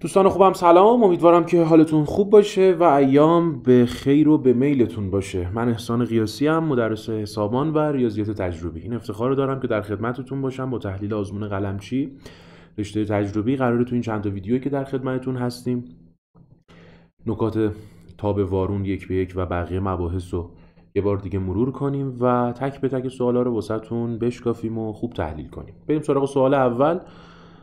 دوستان خوبم سلام امیدوارم که حالتون خوب باشه و ایام به خیر و به میلتون باشه من احسان قیاسی هم مدرس حسابان و ریاضیات تجربی این افتخار رو دارم که در خدمتتون باشم با تحلیل آزمون قلمچی رشته تجربی قراره تو این چند تا ویدیویی که در خدمتتون هستیم نکات تاب وارون یک به یک و بقیه مباحث رو یه بار دیگه مرور کنیم و تک به تک سوالا رو واسهتون بشکافیم و خوب تحلیل کنیم بریم سراغ سوال اول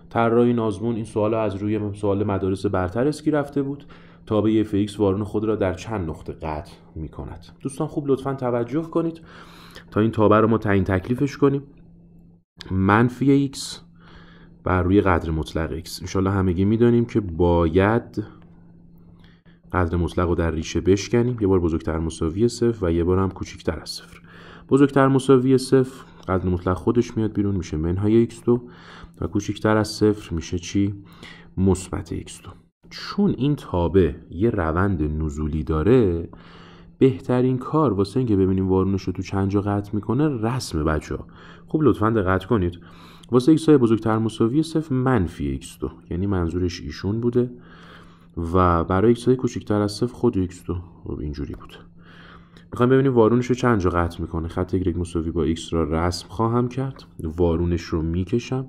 طراحی این آزمون این سوال از روی سوال مدارس برتر اسکی رفته بود تا به وارون خود را در چند نقطه قطع می کند دوستان خوب لطفا توجه کنید تا این تابه رو ما تعیین تکلیفش کنیم منفی x بر روی قدر مطلق x انشالله همگی دانیم که باید قدر مطلق رو در ریشه بشکنیم یه بار بزرگتر مساوی صفر و یه بار هم کوچکتر از صفر بزرگتر مساوی صفر قدر مطلق خودش میاد بیرون میشه منهای x تو و کوچکتر از صفر میشه چی؟ مثبت x 2 چون این تابه یه روند نزولی داره بهترین کار واسه اینکه ببینیم وارونش رو تو چند جا قطع میکنه رسم بچه ها خب لطفا دقت کنید واسه ایکس های بزرگتر مساوی صفر منفی X2 یعنی منظورش ایشون بوده و برای ایکس های کوچکتر از صفر خود X2 خب اینجوری بود میخوایم ببینیم وارونش رو چند جا قطع میکنه خط یک مساوی با X را رسم خواهم کرد وارونش رو میکشم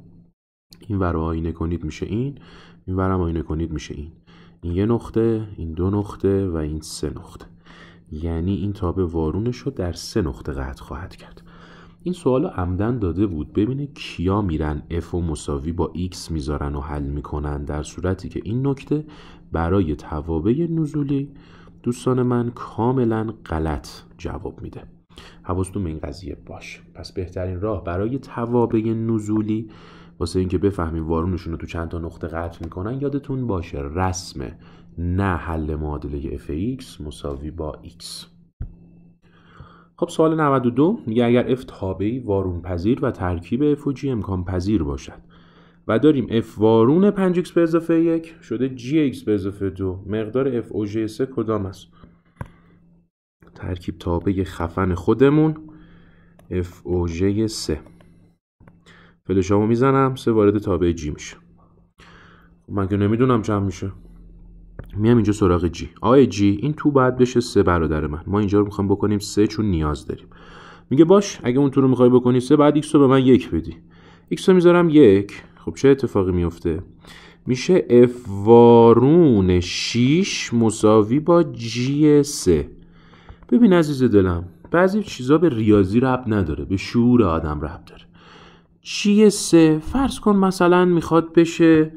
این ور آینه کنید میشه این این هم آینه کنید میشه این این یه نقطه این دو نقطه و این سه نقطه یعنی این تابه وارونش رو در سه نقطه قطع خواهد کرد این سوال عمدن داده بود ببینه کیا میرن f و مساوی با x میذارن و حل میکنن در صورتی که این نکته برای توابع نزولی دوستان من کاملا غلط جواب میده حواستون به این قضیه باش پس بهترین راه برای توابع نزولی واسه اینکه بفهمیم وارونشون رو تو چند تا نقطه قطع میکنن یادتون باشه رسم نه حل معادله Fx مساوی با x خب سوال 92 میگه اگر f تابعی وارون پذیر و ترکیب f و g امکان پذیر باشد و داریم f وارون 5x به اضافه 1 شده gx به اضافه 2 مقدار f g 3 کدام است ترکیب تابع خفن خودمون f g 3 فلشامو میزنم سه وارد تابع جی میشه خب، من که نمیدونم چند میشه میام اینجا سراغ جی آی جی این تو بعد بشه سه برادر من ما اینجا رو میخوام بکنیم سه چون نیاز داریم میگه باش اگه اون تو رو میخوای بکنی سه بعد ایکس رو به من یک بدی ایکس رو میذارم یک خب چه اتفاقی میفته میشه اف وارون 6 مساوی با جی سه ببین عزیز دلم بعضی چیزا به ریاضی ربط نداره به شعور آدم رب داره جی سه فرض کن مثلا میخواد بشه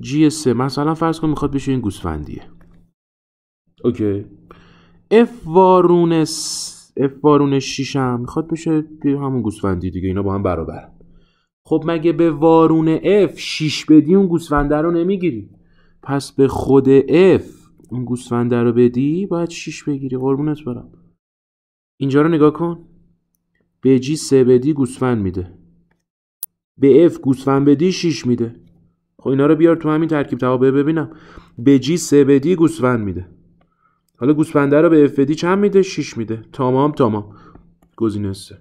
جی سه مثلا فرض کن میخواد بشه این گوسفندیه اوکی اف وارون س... اف وارون شیشم میخواد بشه همون گوسفندی دیگه اینا با هم برابر خب مگه به وارون اف شیش بدی اون گوسفنده رو نمیگیری پس به خود اف اون گوسفنده رو بدی باید شیش بگیری قربونت برم اینجا رو نگاه کن به جی سه بدی گوسفند میده به اف گوسفند بدی 6 میده خب اینا رو بیار تو همین ترکیب توابه ببینم به جی سه بدی گوسفند میده حالا گوسفنده رو به اف بدی چند میده 6 میده تمام تمام گزینه سه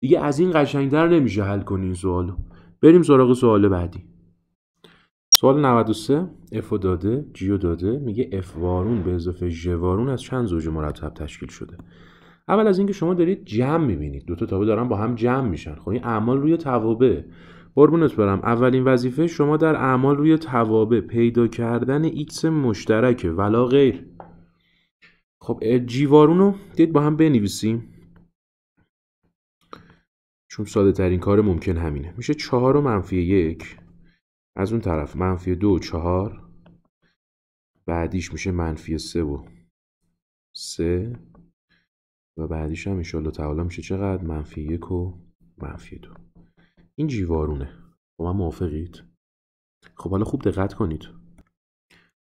دیگه از این قشنگتر نمیشه حل کنی این سوالو بریم سراغ سوال بعدی سوال 93 اف و داده جیو داده میگه اف وارون به اضافه ژوارون وارون از چند زوج مرتب تشکیل شده اول از اینکه شما دارید جمع میبینید دو تا تابه دارن با هم جمع میشن خب این اعمال روی توابع قربونت برم اولین وظیفه شما در اعمال روی توابع پیدا کردن ایکس مشترکه ولا غیر خب جیوارون رو دید با هم بنویسیم چون ساده ترین کار ممکن همینه میشه چهار و منفی یک از اون طرف منفی دو چهار بعدیش میشه منفی سه و سه و بعدیش هم انشالله تعالی میشه چقدر منفی یک و منفی دو این جیوارونه با من موافقید خب حالا خوب دقت کنید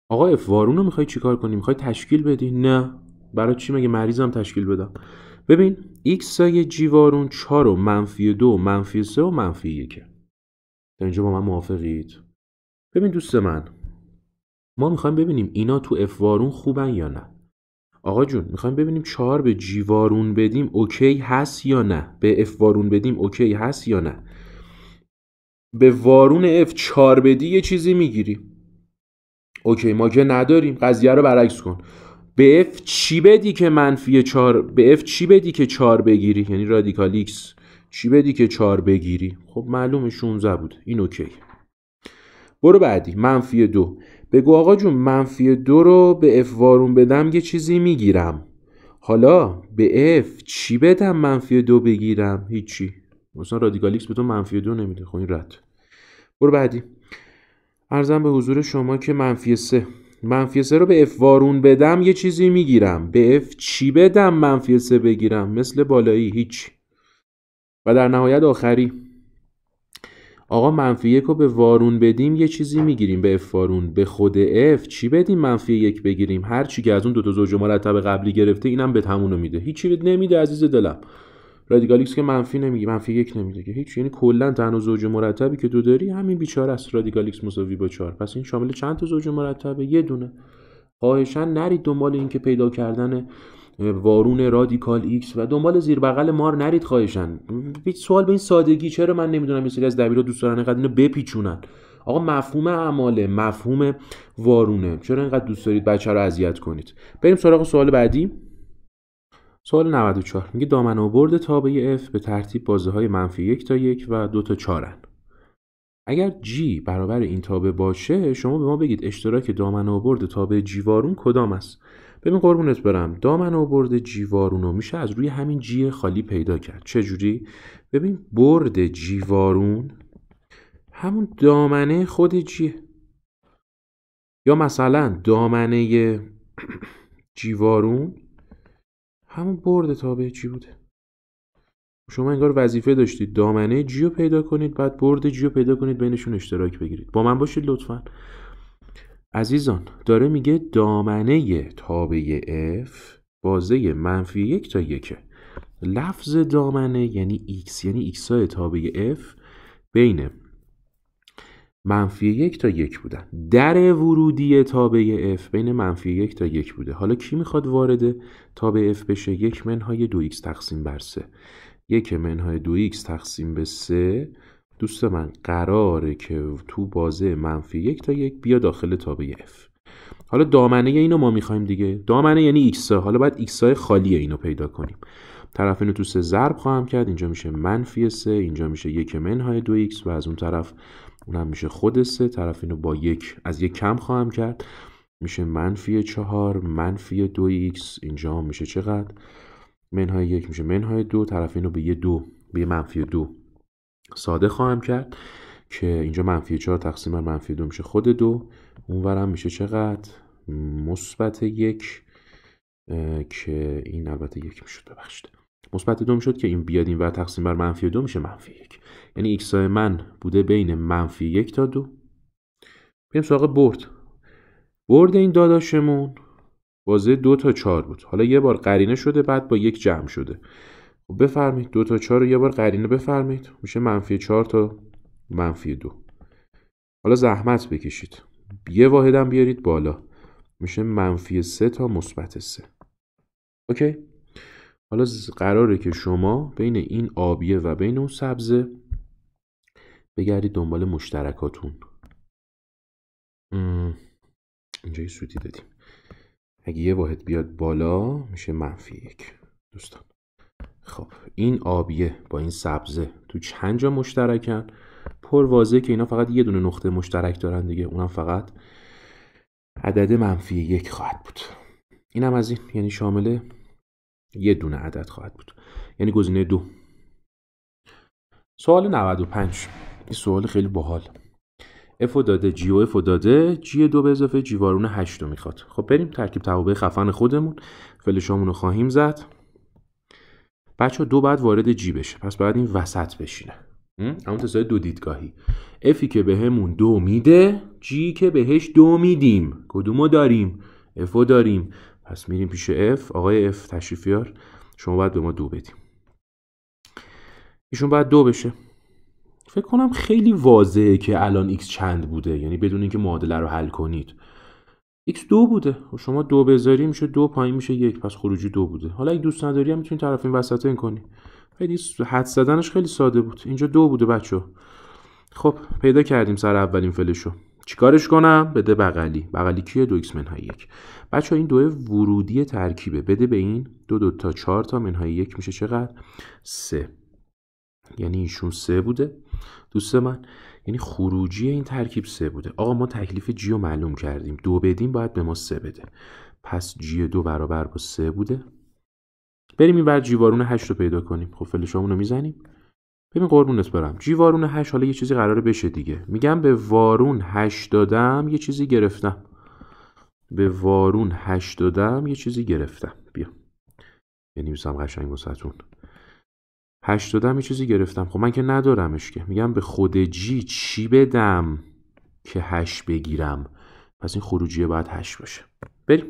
آقا افوارون رو میخوای چیکار کنی میخوای تشکیل بدی نه برای چی مگه مریضم تشکیل بدم ببین x سایه جیوارون 4 و منفی دو و منفی سه و منفی یکه تا اینجا با من موافقید ببین دوست من ما میخوایم ببینیم اینا تو افوارون خوبن یا نه آقا جون میخوایم ببینیم چهار به جی وارون بدیم اوکی هست یا نه به اف وارون بدیم اوکی هست یا نه به وارون اف چهار بدی یه چیزی میگیری اوکی ما که نداریم قضیه رو برعکس کن به اف چی بدی که منفی چهار به اف چی بدی که چهار بگیری یعنی رادیکال ایکس چی بدی که چهار بگیری خب معلومه 16 بود این اوکی برو بعدی منفی دو بگو آقا جون منفی دو رو به اف وارون بدم یه چیزی میگیرم حالا به اف چی بدم منفی دو بگیرم هیچی مثلا رادیکالیکس به تو منفی دو نمیده خب این رد برو بعدی ارزم به حضور شما که منفی سه منفی سه رو به اف وارون بدم یه چیزی میگیرم به اف چی بدم منفی سه بگیرم مثل بالایی هیچ و در نهایت آخری آقا منفی یک رو به وارون بدیم یه چیزی میگیریم به اف وارون به خود اف چی بدیم منفی یک بگیریم هر چی که از اون دو تا زوج مرتب قبلی گرفته اینم به تمونو میده هیچی نمیده عزیز دلم رادیکالیکس که منفی نمیگه منفی یک نمیده که هیچ یعنی کلا تنها زوج مرتبی که تو داری همین بیچاره است رادیکالیکس مساوی با 4 پس این شامل چند تا زوج مرتبه یه دونه آیشان نرید دنبال اینکه پیدا کردن وارون رادیکال ایکس و دنبال زیر بغل مار نرید خواهشن سوال به این سادگی چرا من نمیدونم یه سری از دبیرا دوست دارن اینقدر اینو بپیچونن آقا مفهوم اعماله مفهوم وارونه چرا اینقدر دوست دارید بچه رو اذیت کنید بریم سراغ سوال بعدی سوال 94 میگه دامن آورد تابع F به ترتیب بازه های منفی یک تا یک و دو تا چارن اگر G برابر این تابع باشه شما به ما بگید اشتراک دامن آورد تابع وارون کدام است ببین قربونت برم دامن و برد جیوارونو میشه از روی همین جی خالی پیدا کرد چه جوری؟ ببین برد جیوارون همون دامنه خود جیه یا مثلا دامنه جیوارون همون برد تابع جی بوده شما انگار وظیفه داشتید دامنه جیو پیدا کنید بعد برد جیو پیدا کنید بینشون اشتراک بگیرید با من باشید لطفا عزیزان داره میگه دامنه تابع f بازه منفی یک تا یکه لفظ دامنه یعنی x یعنی x های تابع f بین منفی یک تا یک بودن در ورودی تابع f بین منفی یک تا یک بوده حالا کی میخواد وارد تابه f بشه یک منهای دو x تقسیم بر سه یک منهای دو x تقسیم به سه دوست من قراره که تو بازه منفی یک تا یک بیا داخل تابع اف حالا دامنه اینو ما میخوایم دیگه دامنه یعنی ایکس حالا باید ایکس های خالی اینو پیدا کنیم طرف اینو تو سه ضرب خواهم کرد اینجا میشه منفی سه اینجا میشه یک منهای دو ایکس و از اون طرف اونم میشه خود سه طرف اینو با یک از یک کم خواهم کرد میشه منفی چهار منفی دو ایکس اینجا میشه چقدر منهای یک میشه منهای دو طرف اینو به دو به منفی دو ساده خواهم کرد که اینجا منفی 4 تقسیم بر منفی 2 میشه خود 2 اونورم میشه چقدر مثبت 1 که این البته 1 میشد ببخشید مثبت 2 میشد که این بیاد این ور تقسیم بر منفی 2 میشه منفی 1 یعنی x های من بوده بین منفی 1 تا 2 بریم سراغ برد برد این داداشمون بازه 2 تا 4 بود حالا یه بار قرینه شده بعد با 1 جمع شده خب بفرمایید دو تا چهار رو یه بار قرینه بفرمایید میشه منفی چهار تا منفی دو حالا زحمت بکشید یه واحدم بیارید بالا میشه منفی سه تا مثبت سه اوکی حالا قراره که شما بین این آبیه و بین اون سبزه بگردید دنبال مشترکاتون اینجا یه سودی دادیم اگه یه واحد بیاد بالا میشه منفی یک دوستان خب این آبیه با این سبزه تو چند جا مشترکن پر واضحه که اینا فقط یه دونه نقطه مشترک دارن دیگه اونم فقط عدد منفی یک خواهد بود اینم از این یعنی شامل یه دونه عدد خواهد بود یعنی گزینه دو سوال 95 این سوال خیلی باحال اف داده جی و اف داده جی دو به اضافه جیوارون 8 رو میخواد خب بریم ترکیب توابع خفن خودمون فلشامون رو خواهیم زد بچه دو بعد وارد جی بشه پس باید این وسط بشینه همون دو دیدگاهی افی که بهمون به دو میده جی که بهش دو میدیم کدومو داریم افو داریم پس میریم پیش اف آقای اف تشریفیار شما باید به ما دو بدیم ایشون باید دو بشه فکر کنم خیلی واضحه که الان ایکس چند بوده یعنی بدون اینکه معادله رو حل کنید x دو بوده و خب شما دو بذاری میشه دو پایین میشه یک پس خروجی دو بوده حالا اگه دوست نداری هم میتونی طرفین این کنی خیلی حد زدنش خیلی ساده بود اینجا دو بوده بچه خب پیدا کردیم سر اولین فلشو چیکارش کنم بده بغلی بغلی کیه دو ایکس منهای یک بچه این دو ورودی ترکیبه بده به این دو دو تا چهار تا منهای یک میشه چقدر سه یعنی ایشون سه بوده دوست من یعنی خروجی این ترکیب سه بوده آقا ما تکلیف جی رو معلوم کردیم دو بدیم باید به ما سه بده پس جی دو برابر با سه بوده بریم این بر وارون هشت رو پیدا کنیم خب فلشامون رو میزنیم ببین قربونت برم وارون هشت حالا یه چیزی قراره بشه دیگه میگم به وارون 8 دادم یه چیزی گرفتم به وارون 8 دادم یه چیزی گرفتم بیا بنویسم قشنگ واسهتون هشت دادم یه چیزی گرفتم خب من که ندارمش که میگم به خود جی چی بدم که هشت بگیرم پس این خروجی باید هشت باشه بریم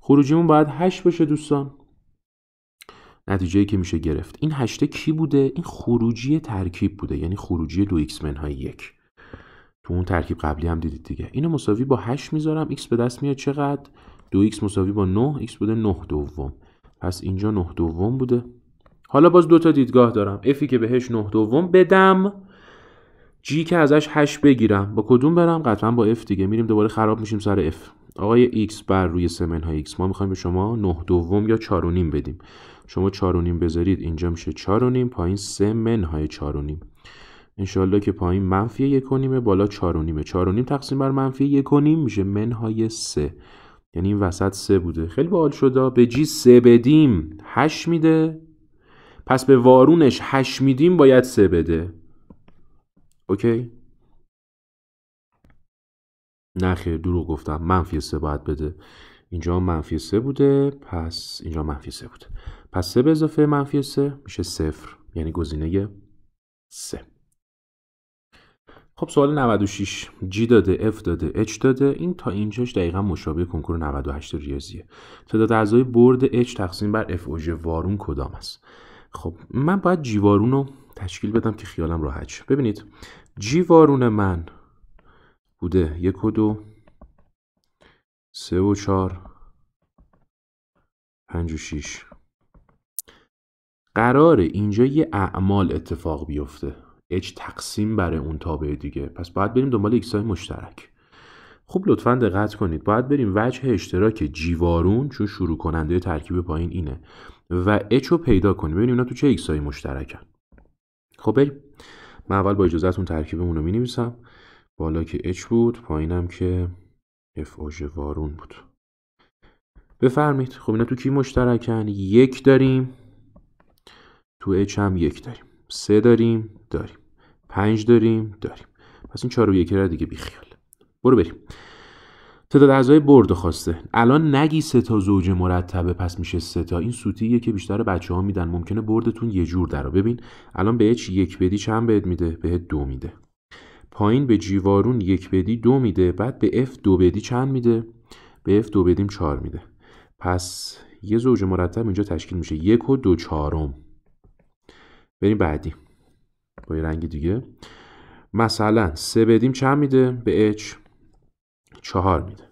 خروجیمون باید هشت باشه دوستان نتیجه که میشه گرفت این هشته کی بوده این خروجی ترکیب بوده یعنی خروجی دو ایکس من های یک تو اون ترکیب قبلی هم دیدید دیگه اینو مساوی با 8 میذارم x به دست میاد چقدر 2x مساوی با 9 x بوده 9 دوم پس اینجا 9 دوم بوده حالا باز دو تا دیدگاه دارم افی که بهش 9 دوم بدم جی که ازش 8 بگیرم با کدوم برم قطعا با اف دیگه میریم دوباره خراب میشیم سر اف آقای ایکس بر روی سمن های ایکس ما میخوایم به شما 9 دوم یا 4 بدیم شما 4 بذارید اینجا میشه 4 پایین سمن های 4 انشالله که پایین منفی یک و نیمه بالا 4 و نیمه چار و نیم تقسیم بر منفی یک و نیم میشه منهای سه یعنی این وسط سه بوده خیلی باحال شده به جی سه بدیم 8 میده پس به وارونش هش میدیم باید سه بده اوکی نه خیر دروغ گفتم منفی سه باید بده اینجا منفی سه بوده پس اینجا منفی سه بوده پس سه به اضافه منفی سه میشه صفر یعنی گزینه سه خب سوال 96 G داده F داده H داده این تا اینجاش دقیقا مشابه کنکور 98 ریاضیه تعداد اعضای برد H تقسیم بر F اوج وارون کدام است خب من باید جیوارون رو تشکیل بدم که خیالم راحت شه ببینید جیوارون من بوده یک و دو سه و چهار پنج و شیش قرار اینجا یه اعمال اتفاق بیفته اچ تقسیم برای اون تابع دیگه پس باید بریم دنبال ایکس های مشترک خب لطفا دقت کنید باید بریم وجه اشتراک جیوارون چون شروع کننده ترکیب پایین اینه و اچ رو پیدا کنیم ببینیم اینا تو چه ایکس های مشترکن خب بریم من اول با اجازهتون ترکیبمون رو مینویسم بالا که اچ بود پایینم که اف وارون بود بفرمید خب اینا تو کی مشترکن یک داریم تو اچ هم یک داریم سه داریم داریم پنج داریم داریم پس این چهار و یک را دیگه بیخیال برو بریم تعداد اعضای برد خواسته الان نگی سه تا زوج مرتبه پس میشه سه تا این سوتیه که بیشتر بچه ها میدن ممکنه بردتون یه جور درا ببین الان به اچ یک بدی چند بد میده به دو میده پایین به جیوارون یک بدی دو میده بعد به اف دو بدی چند میده به اف دو بدیم چهار میده پس یه زوج مرتب اینجا تشکیل میشه یک و دو چهارم بریم بعدی با یه رنگ دیگه مثلا سه بدیم چند میده به اچ چهار میده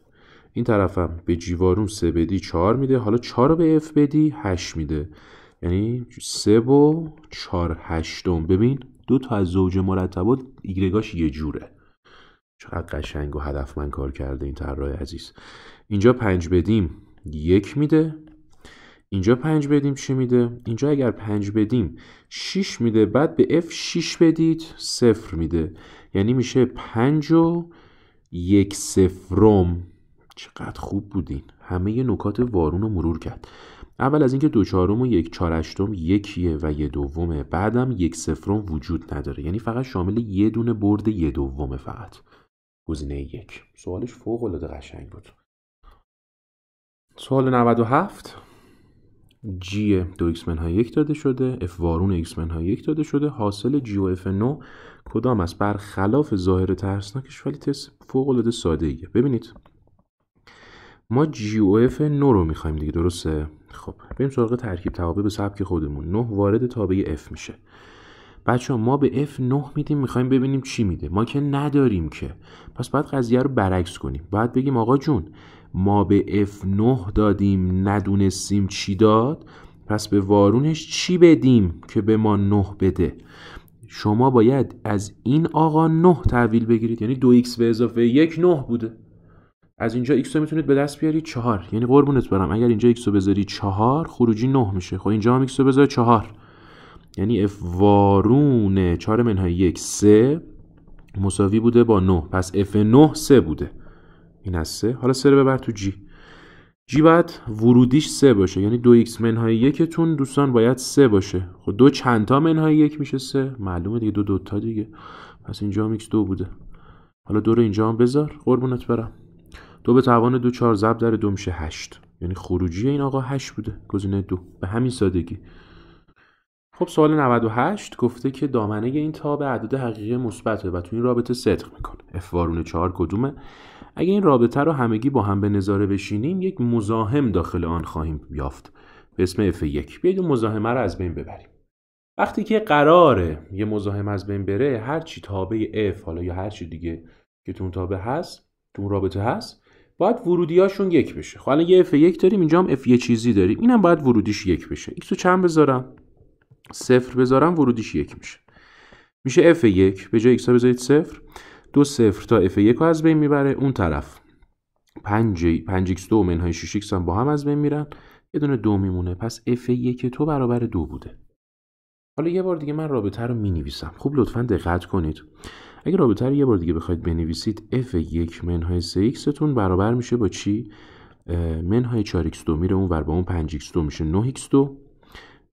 این طرفم به جیوارون سه بدی چهار میده حالا چهار رو به اف بدی هشت میده یعنی سه و چهار هشتم ببین دو تا از زوج مرتبات ایگرگاش یه جوره چقدر قشنگ و هدف من کار کرده این طراح عزیز اینجا پنج بدیم یک میده اینجا پنج بدیم چی میده؟ اینجا اگر پنج بدیم 6 میده بعد به f 6 بدید صفر میده یعنی میشه پنج و یک سفرم چقدر خوب بودین همه نکات وارون رو مرور کرد اول از اینکه دو چهارم و یک چهارشتم یکیه و یه دومه بعدم یک سفرم وجود نداره یعنی فقط شامل یه دونه برد یه دومه فقط گزینه یک سوالش فوق العاده قشنگ بود سوال 97 جی دو ایکس منهای یک داده شده اف وارون ایکس منهای یک داده شده حاصل جی و اف 9 کدام است برخلاف ظاهر ترسناکش ولی تست فوق العاده ساده ایه ببینید ما جی و اف 9 رو میخوایم دیگه درسته خب بریم سراغ ترکیب توابع به سبک خودمون 9 وارد تابع F میشه بچه ها ما به F 9 میدیم میخوایم ببینیم چی میده ما که نداریم که پس باید قضیه رو برعکس کنیم باید بگیم آقا جون ما به F9 دادیم ندونستیم چی داد پس به وارونش چی بدیم که به ما 9 بده شما باید از این آقا 9 تحویل بگیرید یعنی 2x به اضافه 1 9 بوده از اینجا x رو میتونید به دست بیارید 4 یعنی قربونت برم اگر اینجا x رو بذاری 4 خروجی 9 میشه خب اینجا هم x رو بذار 4 یعنی f وارون 4 منهای 1 3 مساوی بوده با 9 پس f 9 3 بوده این از سه حالا سه رو ببر تو جی جی باید ورودیش سه باشه یعنی دو ایکس منهای یکتون دوستان باید سه باشه خب دو چندتا تا منهای یک میشه سه معلومه دیگه دو دوتا دیگه پس اینجا هم ایکس دو بوده حالا دو رو اینجا هم بذار قربونت برم دو به توان دو چهار ضرب در دو میشه هشت یعنی خروجی این آقا هشت بوده گزینه دو به همین سادگی خب سوال 98 گفته که دامنه این تاب اعداد حقیقی مثبته و تو این رابطه صدق میکنه اف وارونه 4 کدومه اگه این رابطه رو همگی با هم به نظاره بشینیم یک مزاحم داخل آن خواهیم یافت به اسم F1 بیاید اون مزاحمه رو از بین ببریم وقتی که قراره یه مزاحم از بین بره هر چی تابع F حالا یا هر چی دیگه که تو اون تابع هست تو اون رابطه هست باید ورودیاشون یک بشه خب الان یه F1 داریم اینجا هم F یه چیزی داریم اینم باید ورودیش یک بشه X چند بذارم صفر بذارم ورودیش یک میشه میشه F1 به جای X بذارید صفر دو صفر تا F1 رو از بین میبره اون طرف 5 5 x 2 و منهای 6 x هم با هم از بین میرن یه دونه دو میمونه پس F1 تو برابر دو بوده حالا یه بار دیگه من رابطه رو مینویسم خب لطفا دقت کنید اگه رابطه رو یه بار دیگه بخواید بنویسید F1 منهای 3 x تون برابر میشه با چی منهای 4 x 2 میره ور با اون 5 x 2 میشه 9 x 2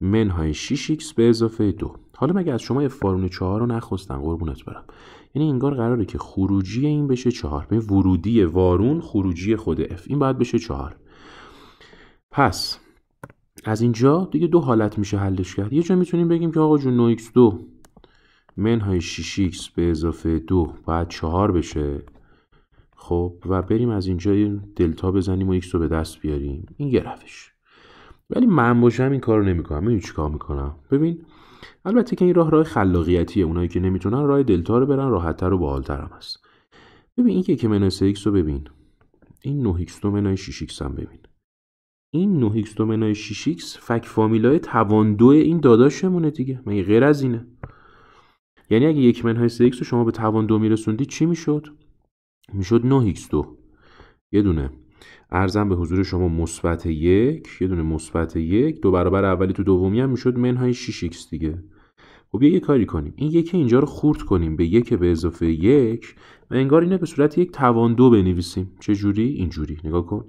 منهای 6 x به اضافه 2 حالا مگه از شما یه فارمول 4 رو نخواستم قربونت برم یعنی انگار قراره که خروجی این بشه چهار به یعنی ورودی وارون خروجی خود اف این باید بشه چهار پس از اینجا دیگه دو حالت میشه حلش کرد یه جا میتونیم بگیم که آقا جون ایکس دو منهای 6 ایکس به اضافه دو باید چهار بشه خب و بریم از اینجا دلتا بزنیم و ایکس رو به دست بیاریم این گرفش ولی من باشم این کار رو نمیکنم کنم کار میکنم ببین البته که این راه راه خلاقیتیه اونایی که نمیتونن راه دلتا رو برن راحتتر و هم هست ببین این که منس ایکس رو ببین این 9 x منهای 6 x هم ببین این 9 x منهای 6 x فک فامیلای توان دو این داداشمونه دیگه مگه غیر از اینه یعنی اگه یک منهای 3 x رو شما به توان دو میرسوندی چی میشد میشد 9 x 2 یه دونه ارزم به حضور شما مثبت یک یه دونه مثبت یک دو برابر اولی تو دومی هم میشد منهای 6x دیگه خب یه کاری کنیم این یکی اینجا رو خورد کنیم به یک به اضافه یک و انگار اینو به صورت یک توان دو بنویسیم چه جوری اینجوری نگاه کن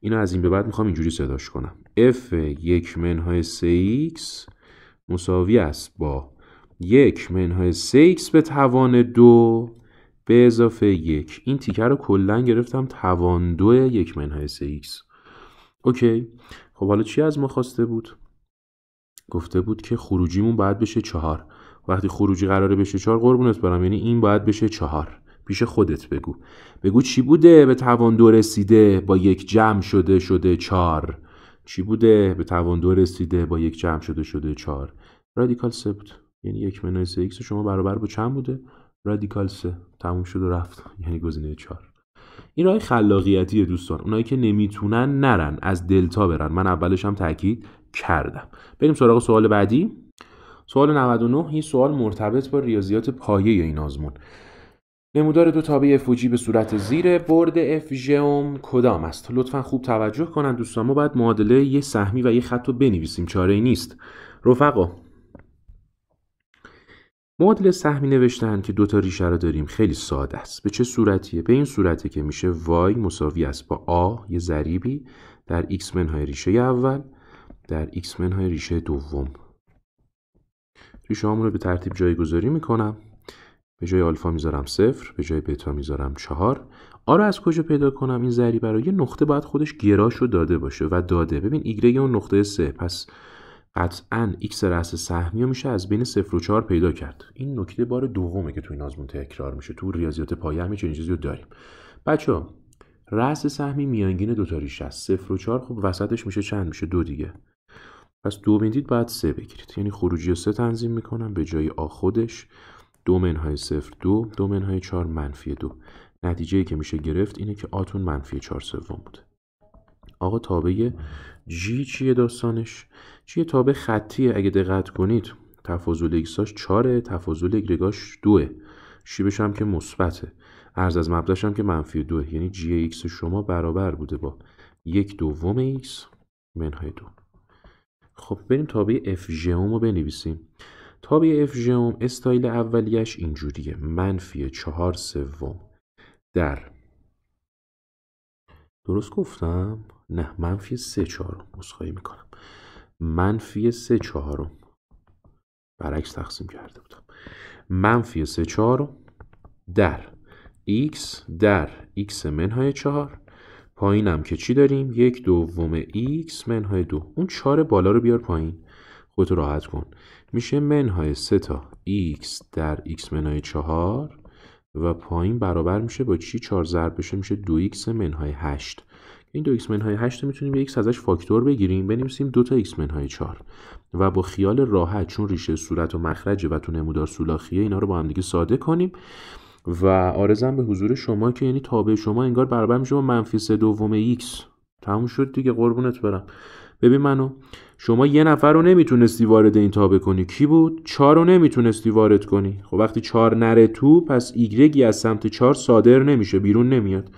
اینو از این به بعد میخوام اینجوری صداش کنم f یک منهای 3x مساوی است با یک منهای 3x به توان دو به اضافه یک این تیکه رو کلا گرفتم توان دو یک منهای سه اوکی خب حالا چی از ما خواسته بود گفته بود که خروجیمون باید بشه چهار وقتی خروجی قراره بشه چهار قربونت برم یعنی این باید بشه چهار پیش خودت بگو بگو چی بوده به توان دو رسیده با یک جمع شده شده چهار چی بوده به توان دو رسیده با یک جمع شده شده چهار رادیکال سه بود یعنی یک منهای سه شما برابر با چند بوده رادیکال سه تموم شد و رفت یعنی گزینه چهار این راه خلاقیتیه دوستان اونایی که نمیتونن نرن از دلتا برن من اولش هم تاکید کردم بریم سراغ سوال بعدی سوال 99 این سوال مرتبط با ریاضیات پایه این آزمون نمودار دو تابه فوجی به صورت زیر برد اف کدام است لطفا خوب توجه کنن دوستان ما باید معادله یه سهمی و یه خط رو بنویسیم چاره ای نیست رفقا معادل سهمی نوشتن که تا ریشه رو داریم خیلی ساده است به چه صورتیه به این صورته که میشه وای مساوی است با a یه ضریبی در x منهای ریشه اول در x منهای ریشه دوم ریشه رو به ترتیب جایگذاری میکنم به جای آلفا میذارم صفر به جای بتا میذارم چهار آ رو از کجا پیدا کنم این ضریب برای یه نقطه باید خودش گراش رو داده باشه و داده ببین ایگره اون نقطه سه پس قطعا x رأس سهمی میشه از بین 0 و 4 پیدا کرد این نکته بار دومه که تو این آزمون تکرار میشه تو ریاضیات پایه همه چنین چیزی رو داریم بچه رأس سهمی میانگین دو تا ریشه است 0 و 4 خب وسطش میشه چند میشه دو دیگه پس دو بندید بعد سه بگیرید یعنی خروجی سه تنظیم میکنم به جای آ خودش دو منهای صفر دو دو منهای چهار منفی دو نتیجه ای که میشه گرفت اینه که آتون منفی چهار سوم بود آقا تابع جی چیه داستانش چیه تابع خطیه اگه دقت کنید تفاضل ایکساش 4 تفاضل ایگرگاش دوه شیبش هم که مثبته عرض از مبداش هم که منفی دوه یعنی جی ایکس شما برابر بوده با یک دوم ایکس منهای دو خب بریم تابع اف رو بنویسیم تابع اف استایل اولیش اینجوریه منفی چهار سوم در درست گفتم نه منفی سه چهارم مسخواهی میکنم منفی سه چهارم برعکس تقسیم کرده بودم منفی سه چهارم در x در x منهای چهار پایینم که چی داریم یک دوم x منهای دو اون چهار بالا رو بیار پایین خود راحت کن میشه منهای سه تا x در x منهای چهار و پایین برابر میشه با چی چهار ضرب بشه میشه دو x منهای هشت این دو ایکس من های 8 میتونیم یک ازش فاکتور بگیریم بنویسیم دو تا ایکس های 4 و با خیال راحت چون ریشه صورت و مخرجه و تو نمودار سولاخیه اینا رو با هم دیگه ساده کنیم و آرزم به حضور شما که یعنی تابع شما انگار برابر میشه با منفی سه دوم ایکس تموم شد دیگه قربونت برم ببین منو شما یه نفر رو نمیتونستی وارد این تابه کنی کی بود چهار رو نمیتونستی وارد کنی خب وقتی چهار نره تو پس ایگرگی از سمت چهار صادر نمیشه بیرون نمیاد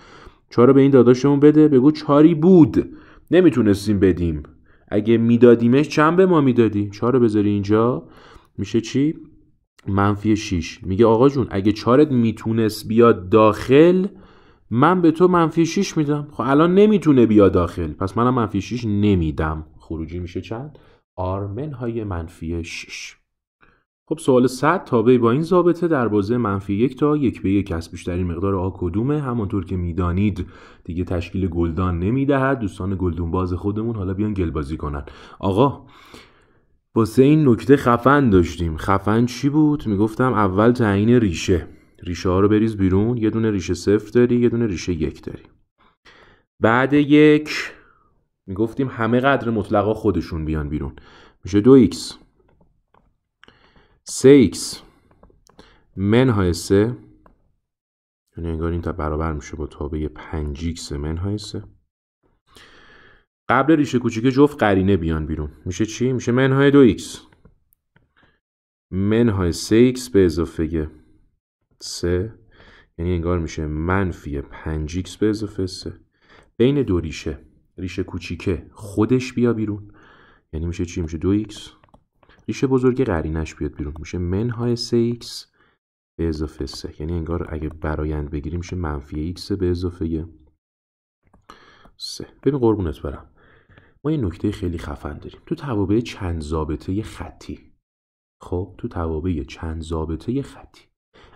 چهار به این داداشمون بده بگو چاری بود نمیتونستیم بدیم اگه میدادیمش چند به ما میدادی چهار بذاری اینجا میشه چی منفی 6 میگه آقا جون اگه چارت میتونست بیاد داخل من به تو منفی 6 میدم خب الان نمیتونه بیاد داخل پس منم منفی 6 نمیدم خروجی میشه چند آرمن های منفی 6 خب سوال 100 تابعی با این ضابطه در بازه منفی یک تا یک به یک است بیشترین مقدار آ کدومه همانطور که میدانید دیگه تشکیل گلدان نمیدهد دوستان گلدون باز خودمون حالا بیان گل بازی کنن آقا واسه این نکته خفن داشتیم خفن چی بود میگفتم اول تعیین ریشه ریشه ها رو بریز بیرون یه دونه ریشه صفر داری یه دونه ریشه یک داری بعد یک میگفتیم همه قدر مطلقا خودشون بیان بیرون میشه دو 3x منهای 3 یعنی انگار این تا برابر میشه با تابع 5x منهای 3 قبل ریشه کوچیک جفت قرینه بیان بیرون میشه چی میشه منهای 2x منهای 3x به اضافه 3 یعنی انگار میشه منفی 5x به اضافه 3 بین دو ریشه ریشه کوچیکه خودش بیا بیرون یعنی میشه چی میشه 2x ریشه بزرگ قرینش بیاد بیرون میشه منهای سه ایکس به اضافه سه یعنی انگار اگه برایند بگیریم میشه منفی x به اضافه سه ببین قربونت برم ما یه نکته خیلی خفن داریم تو توابع چند ضابطه خطی خب تو توابع چند ضابطه خطی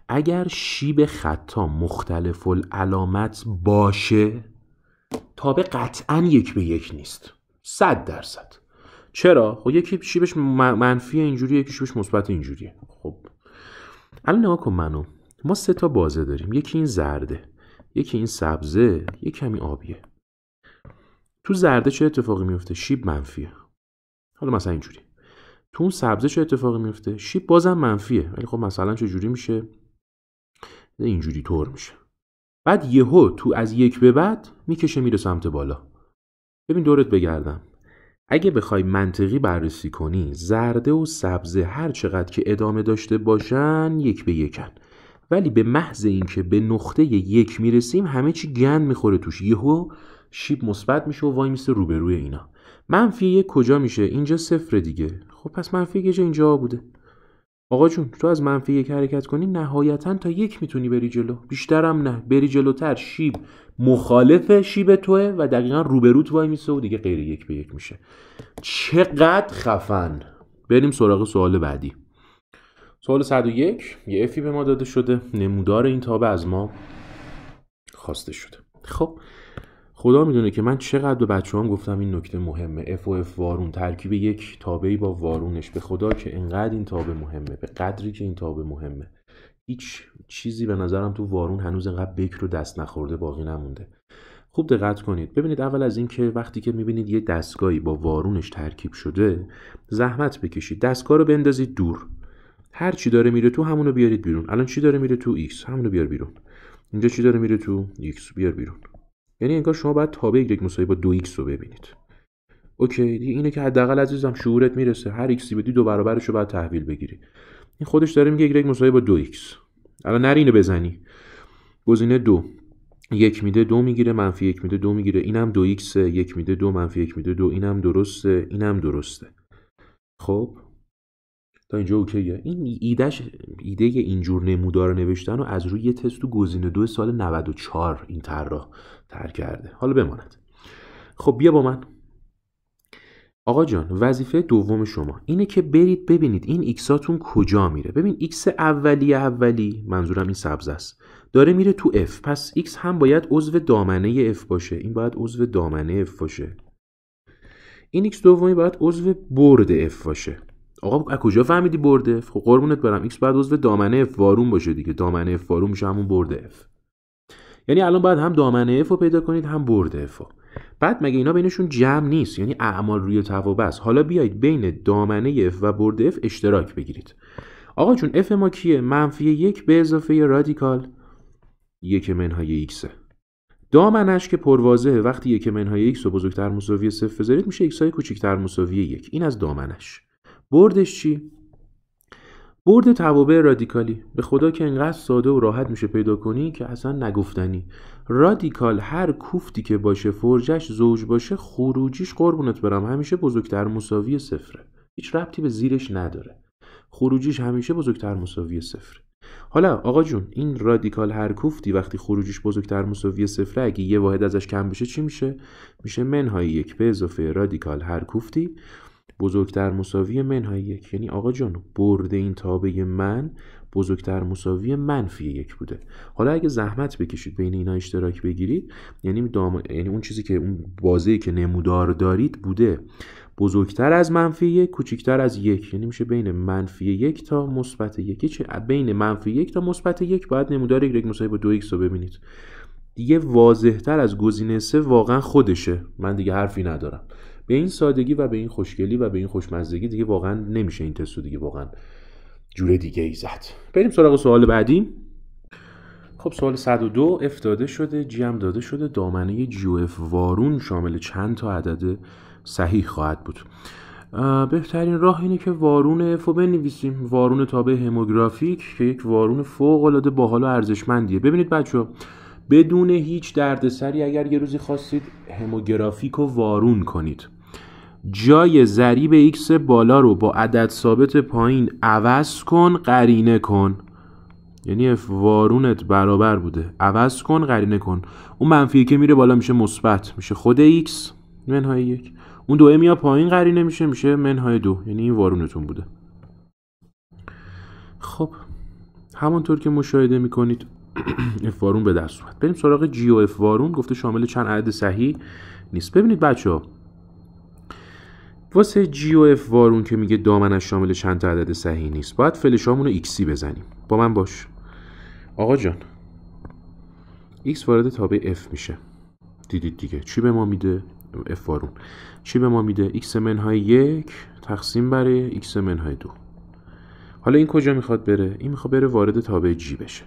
اگر شیب خطا مختلف العلامت باشه تابع قطعا یک به یک نیست صد درصد چرا خب یکی شیبش منفی اینجوری یکی شیبش مثبت اینجوریه خب الان نگاه کن منو ما سه تا بازه داریم یکی این زرده یکی این سبزه یکی کمی آبیه تو زرده چه اتفاقی میفته شیب منفیه حالا مثلا اینجوری تو اون سبزه چه اتفاقی میفته شیب بازم منفیه ولی خب مثلا چه جوری میشه اینجوری طور میشه بعد یهو تو از یک به بعد میکشه میره سمت بالا ببین دورت بگردم اگه بخوای منطقی بررسی کنی زرده و سبز هر چقدر که ادامه داشته باشن یک به یکن ولی به محض اینکه به نقطه یک میرسیم همه چی گند میخوره توش یهو شیب مثبت میشه و وای میسه روبروی اینا منفی یک کجا میشه اینجا صفر دیگه خب پس منفی یک اینجا بوده آقا جون تو از منفی یک حرکت کنی نهایتا تا یک میتونی بری جلو بیشترم نه بری جلوتر شیب مخالف شیب توه و دقیقا روبروت وای میسه و دیگه غیر یک به یک میشه چقدر خفن بریم سراغ سوال بعدی سوال 101 یه افی به ما داده شده نمودار این تابه از ما خواسته شده خب خدا میدونه که من چقدر به بچه هم گفتم این نکته مهمه اف و اف وارون ترکیب یک تابعی با وارونش به خدا که انقدر این تابه مهمه به قدری که این تابه مهمه هیچ چیزی به نظرم تو وارون هنوز انقدر بکر رو دست نخورده باقی نمونده خوب دقت کنید ببینید اول از این که وقتی که میبینید یه دستگاهی با وارونش ترکیب شده زحمت بکشید دستگاه رو بندازید دور هر چی داره میره تو همونو بیارید بیرون الان چی داره میره تو x همونو بیار بیرون اینجا چی داره میره تو x بیار بیرون یعنی انگار شما باید تابع یک مساوی با 2x رو ببینید اوکی اینه که حداقل عزیزم شعورت میرسه هر ایکسی بدی دو برابرش رو باید تحویل بگیری این خودش داره میگه ایگرگ مساوی با دو ایکس الان نری اینو بزنی گزینه دو یک میده دو میگیره منفی یک میده دو میگیره اینم دو ایکس یک میده دو منفی یک میده دو اینم درسته اینم درسته خب تا اینجا اوکیه این ایدهش ایده اینجور نمودار نوشتن و از روی یه تست تو گزینه دو سال 94 این طراح تر کرده حالا بماند خب بیا با من آقا جان وظیفه دوم شما اینه که برید ببینید این ایکساتون کجا میره ببین ایکس اولی اولی منظورم این سبز است داره میره تو F پس X هم باید عضو دامنه F باشه این باید عضو دامنه F باشه این X دومی باید عضو برد F باشه آقا از کجا فهمیدی برد F خب قربونت برم X باید عضو دامنه F وارون باشه دیگه دامنه F وارون میشه همون برد F یعنی الان باید هم دامنه F رو پیدا کنید هم برد F بعد مگه اینا بینشون جمع نیست یعنی اعمال روی توابع است حالا بیایید بین دامنه اف و برد اف اشتراک بگیرید آقا چون اف ما کیه منفی یک به اضافه رادیکال یک منهای ایکسه دامنش که پروازه وقتی یک منهای ایکس رو بزرگتر مساوی صفر بذارید میشه ایکس های کوچکتر مساوی یک این از دامنش بردش چی برد توابع رادیکالی به خدا که انقدر ساده و راحت میشه پیدا کنی که اصلا نگفتنی رادیکال هر کوفتی که باشه فرجش زوج باشه خروجیش قربونت برم همیشه بزرگتر مساوی صفره هیچ ربطی به زیرش نداره خروجیش همیشه بزرگتر مساوی صفره حالا آقا جون این رادیکال هر کوفتی وقتی خروجیش بزرگتر مساوی صفره اگه یه واحد ازش کم بشه چی میشه میشه منهای یک به اضافه رادیکال هر کوفتی بزرگتر مساوی منهای یک یعنی آقا جون برده این تابه من بزرگتر مساوی منفی یک بوده حالا اگه زحمت بکشید بین اینا اشتراک بگیرید یعنی دام... یعنی اون چیزی که اون بازه‌ای که نمودار دارید بوده بزرگتر از منفی یک کوچکتر از یک یعنی میشه بین منفی یک تا مثبت یک چه بین منفی یک تا مثبت یک باید نمودار یک مساوی با دو ایکس رو ببینید دیگه واضحتر از گزینه سه واقعا خودشه من دیگه حرفی ندارم به این سادگی و به این خوشگلی و به این خوشمزدگی دیگه واقعا نمیشه این دیگه واقعا جور دیگه ای زد بریم سراغ سوال بعدی خب سوال 102 اف داده شده جی هم داده شده دامنه جی اف وارون شامل چند تا عدد صحیح خواهد بود بهترین راه اینه که وارون اف رو بنویسیم وارون تابع هموگرافیک که یک وارون فوق العاده باحال و ارزشمندیه ببینید بچه بدون هیچ دردسری اگر یه روزی خواستید هموگرافیک و وارون کنید جای ضریب ایکس بالا رو با عدد ثابت پایین عوض کن قرینه کن یعنی f وارونت برابر بوده عوض کن قرینه کن اون منفی که میره بالا میشه مثبت میشه خود x منهای یک اون دوه میاد پایین قرینه میشه میشه منهای دو یعنی این وارونتون بوده خب همانطور که مشاهده میکنید f وارون به دست اومد بریم سراغ g و وارون گفته شامل چند عدد صحیح نیست ببینید بچه واسه جی و اف وارون که میگه دامنش شامل چند تا عدد صحیح نیست باید فلشامون رو ایکسی بزنیم با من باش آقا جان ایکس وارد تابع اف میشه دیدید دیگه چی به ما میده اف وارون چی به ما میده ایکس منهای یک تقسیم بر ایکس منهای دو حالا این کجا میخواد بره این میخواد بره وارد تابع جی بشه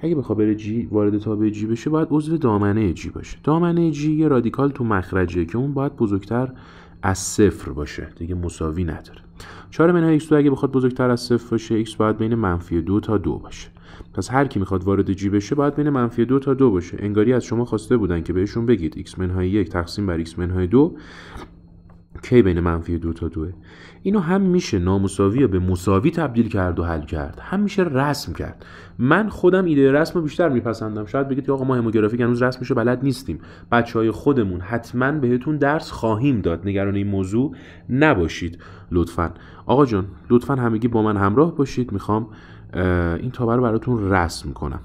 اگه بخواد بره جی وارد تابع جی بشه باید عضو دامنه جی باشه دامنه جی یه رادیکال تو مخرجه که اون باید بزرگتر از صفر باشه دیگه مساوی نداره 4 منهای x2 اگه بخواد بزرگتر از صفر باشه x باید بین منفی 2 تا 2 باشه پس هر کی میخواد وارد جی بشه باید بین منفی 2 تا 2 باشه انگاری از شما خواسته بودن که بهشون بگید x منهای 1 تقسیم بر x منهای 2 کی بین منفی 2 تا 2 اینو هم میشه نامساوی رو به مساوی تبدیل کرد و حل کرد هم میشه رسم کرد من خودم ایده رسم رو بیشتر میپسندم شاید بگید که آقا ما هموگرافیک هنوز رسمش میشه بلد نیستیم بچه های خودمون حتما بهتون درس خواهیم داد نگران این موضوع نباشید لطفا آقا جان لطفا همگی با من همراه باشید میخوام این تابه رو براتون رسم کنم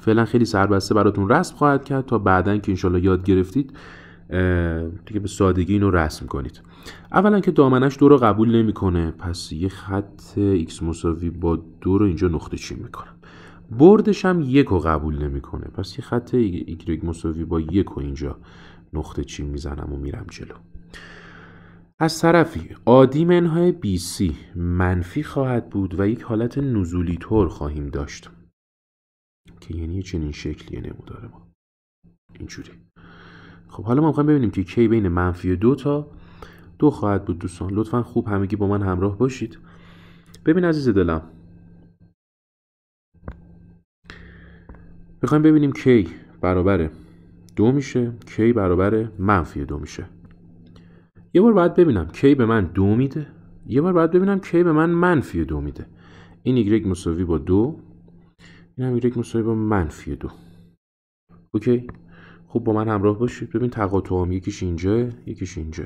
فعلا خیلی سربسته براتون رسم خواهد کرد تا بعدا که انشالله یاد گرفتید دیگه به سادگی اینو رسم کنید اولا که دامنش دو رو قبول نمیکنه پس یه خط x مساوی با دو رو اینجا نقطه چین میکنم بردش هم یک رو قبول نمیکنه پس یه خط y مساوی با یک رو اینجا نقطه چین میزنم و میرم جلو از طرفی عادی منهای BC منفی خواهد بود و یک حالت نزولی طور خواهیم داشت که یعنی چنین شکلی نمودار ما اینجوری خب حالا ما میخوایم ببینیم که کی بین منفی دو تا دو خواهد بود دوستان لطفا خوب همگی با من همراه باشید ببین عزیز دلم میخوایم ببینیم کی برابر دو میشه کی برابر منفی دو میشه یه بار باید ببینم کی به من دو میده یه بار باید ببینم کی به من منفی دو میده این ایگرگ مساوی با دو این هم ایگرگ مساوی با منفی دو اوکی خوب با من همراه باشید ببین تقاطع هم یکیش اینجا یکیش اینجا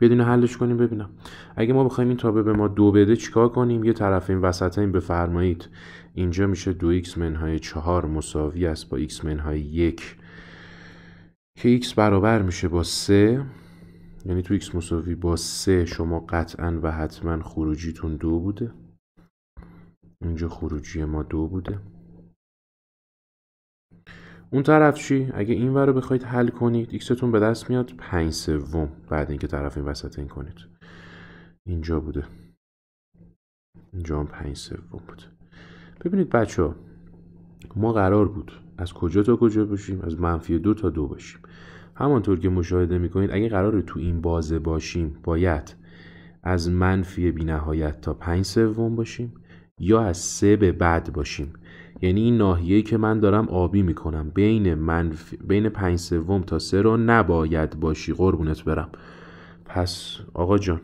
بدون حلش کنیم ببینم اگه ما بخوایم این تابه به ما دو بده چیکار کنیم یه طرف این وسط این بفرمایید اینجا میشه دو x منهای چهار مساوی است با x منهای یک که x برابر میشه با سه یعنی تو x مساوی با سه شما قطعا و حتما خروجیتون دو بوده اینجا خروجی ما دو بوده اون طرف چی اگه این ور رو بخواید حل کنید ایکستون به دست میاد پنج سوم بعد اینکه طرف این وسط این کنید اینجا بوده اینجا هم پنج سوم بود ببینید بچه ها ما قرار بود از کجا تا کجا باشیم از منفی دو تا دو باشیم همانطور که مشاهده میکنید اگه قرار تو این بازه باشیم باید از منفی نهایت تا پنج سوم باشیم یا از سه به بعد باشیم یعنی این ناحیه‌ای که من دارم آبی میکنم بین ف... بین پنج سوم تا سه رو نباید باشی قربونت برم پس آقا جان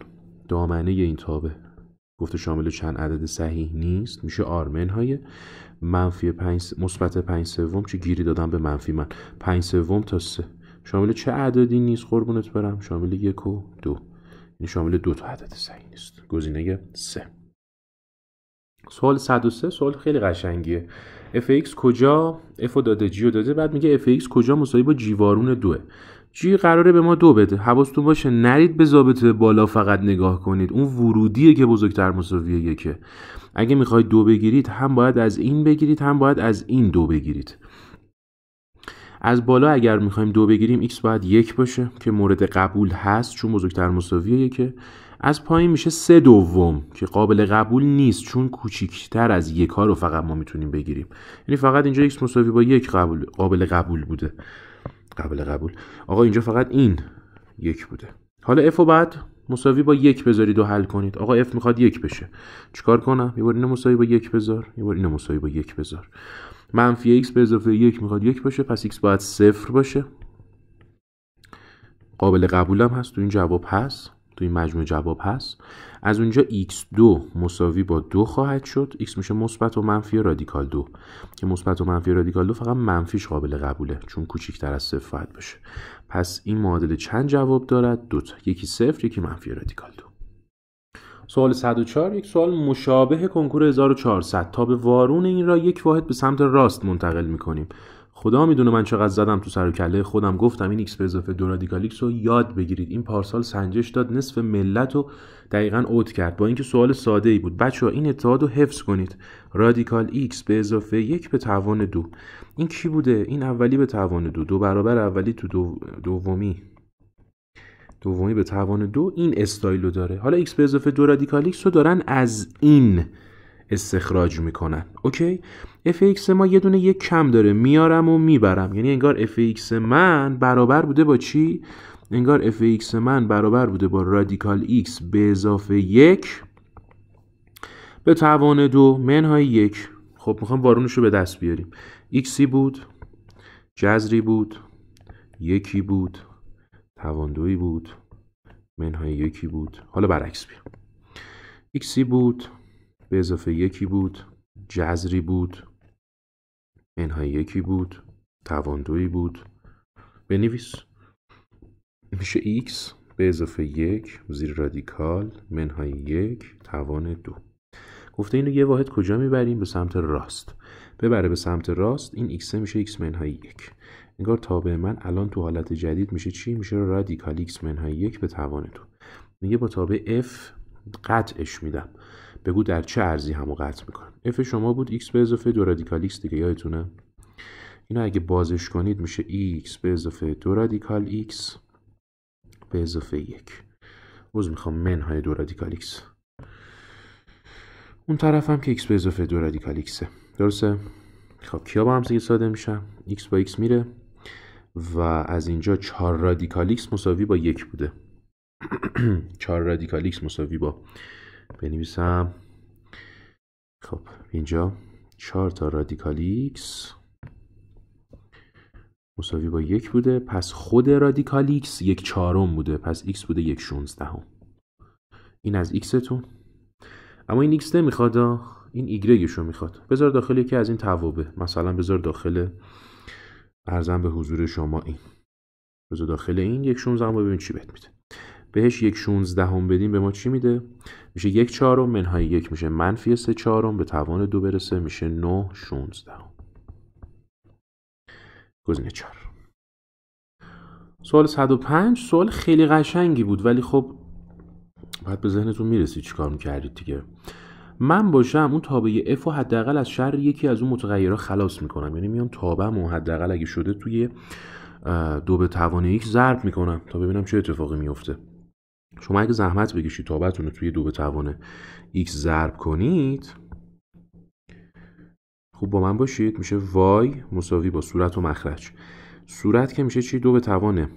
دامنه این تابه گفته شامل چند عدد صحیح نیست میشه آرمن های منفی پنج مثبت پنج سوم چه گیری دادم به منفی من پنج سوم تا سه شامل چه عددی نیست قربونت برم شامل یک و دو این یعنی شامل دو تا عدد صحیح نیست گزینه سه سوال 103 سوال خیلی قشنگیه fx کجا f داده g داده بعد میگه fx کجا مساوی با جیوارون دوه جی قراره به ما دو بده حواستون باشه نرید به ضابطه بالا فقط نگاه کنید اون ورودیه که بزرگتر مساوی یکه اگه میخواید دو بگیرید هم باید از این بگیرید هم باید از این دو بگیرید از بالا اگر میخوایم دو بگیریم x باید یک باشه که مورد قبول هست چون بزرگتر مساوی یکه از پایین میشه سه دوم که قابل قبول نیست چون کوچیکتر از یک ها رو فقط ما میتونیم بگیریم یعنی فقط اینجا x مساوی با یک قبول قابل قبول بوده قابل قبول آقا اینجا فقط این یک بوده حالا f بعد مساوی با یک بذارید و حل کنید آقا f میخواد یک بشه چیکار کنم یه بار اینو مساوی با یک بذار یه بار اینو مساوی با یک بذار منفی x به اضافه یک میخواد یک باشه پس x باید صفر باشه قابل قبولم هست تو این جواب هست تو این مجموع جواب هست از اونجا x2 مساوی با 2 خواهد شد x میشه مثبت و منفی رادیکال 2 که مثبت و منفی رادیکال دو فقط منفیش قابل قبوله چون کوچیکتر از صفر باید باشه پس این معادله چند جواب دارد دو تا یکی صفر یکی منفی رادیکال 2 سوال 104 یک سوال مشابه کنکور 1400 تا به وارون این را یک واحد به سمت راست منتقل میکنیم خدا میدونه من چقدر زدم تو سر و کله خودم گفتم این ایکس به اضافه دو رادیکالیکس رو یاد بگیرید این پارسال سنجش داد نصف ملت رو دقیقا اوت کرد با اینکه سوال ساده ای بود بچه ها این اتحاد رو حفظ کنید رادیکال x به اضافه یک به توان دو این کی بوده این اولی به توان دو دو برابر اولی تو دو دومی دومی به توان دو این رو داره حالا x به اضافه دو رادیکال x رو دارن از این استخراج میکنن اوکی FX ما یه دونه یک کم داره میارم و میبرم یعنی انگار FX من برابر بوده با چی انگار FX من برابر بوده با رادیکال X به اضافه یک به توان دو منهای یک خب میخوام وارونش رو به دست بیاریم ایکسی بود جزری بود یکی بود توان دوی بود منهای یکی بود حالا برعکس بیاریم ایکسی بود به اضافه یکی بود جزری بود منهای یکی بود توان تواندوی بود بنویس میشه x به اضافه یک زیر رادیکال منهای یک توان دو گفته اینو یه واحد کجا میبریم به سمت راست ببره به سمت راست این x میشه x منهای یک انگار تابع من الان تو حالت جدید میشه چی میشه رادیکال x منهای یک به توان دو میگه با تابع f قطعش میدم بگو در چه ارزی همو قطع میکنم اف شما بود x به اضافه دو رادیکال x دیگه یادتونه اینو اگه بازش کنید میشه x به اضافه دو رادیکال x به اضافه یک روز میخوام های دو رادیکال x اون طرف هم که x به اضافه دو رادیکال x درسته خب کیا با هم ساده میشه x با x میره و از اینجا 4 رادیکال x مساوی با یک بوده 4 رادیکال x مساوی با بنویسم خب اینجا چهار تا رادیکال X مساوی با یک بوده پس خود رادیکال X یک چهارم بوده پس X بوده یک شونزدهم این از ایکستون اما این X نمیخواد این ایگرگش میخواد بذار داخل یکی از این توابه مثلا بذار داخل ارزم به حضور شما این بذار داخل این یک شونزدهم ببین چی بهت میده بهش یک شونزده هم بدیم به ما چی میده میشه یک چهارم منهای یک میشه منفی سه چهارم به توان دو برسه میشه شونزده هم گزینه 4 سوال 105 سوال خیلی قشنگی بود ولی خب باید به ذهنتون میرسی کار میکردید دیگه من باشم اون تابه F و حداقل از شر یکی از اون متغیرها خلاص میکنم یعنی میام تابعم و حداقل اگه شده توی دو به توان یک ضرب میکنم تا ببینم چه اتفاقی میفته شما اگه زحمت بکشید تابتون رو توی دو به توان x ضرب کنید خوب با من باشید میشه y مساوی با صورت و مخرج صورت که میشه چی دو به توان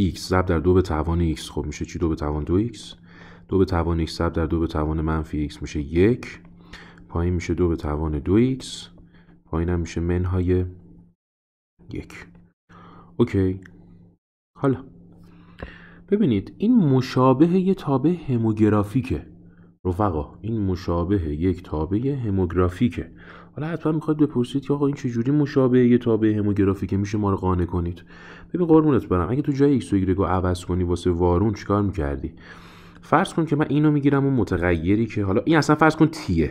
x ضرب در دو به توان x خب میشه چی دو به توان 2x دو به توان x ضرب در دو به توان منفی x میشه یک پایین میشه دو به توان 2x پایین هم میشه منهای یک اوکی حالا ببینید این مشابه یه تابع هموگرافیکه رفقا این مشابه یک تابع هموگرافیکه حالا حتما میخواد بپرسید که آقا این چجوری مشابه یه تابع هموگرافیکه میشه ما رو قانع کنید ببین قربونت برم اگه تو جای ایکس و رو عوض کنی واسه وارون چیکار میکردی فرض کن که من اینو میگیرم اون متغیری که حالا این اصلا فرض کن تیه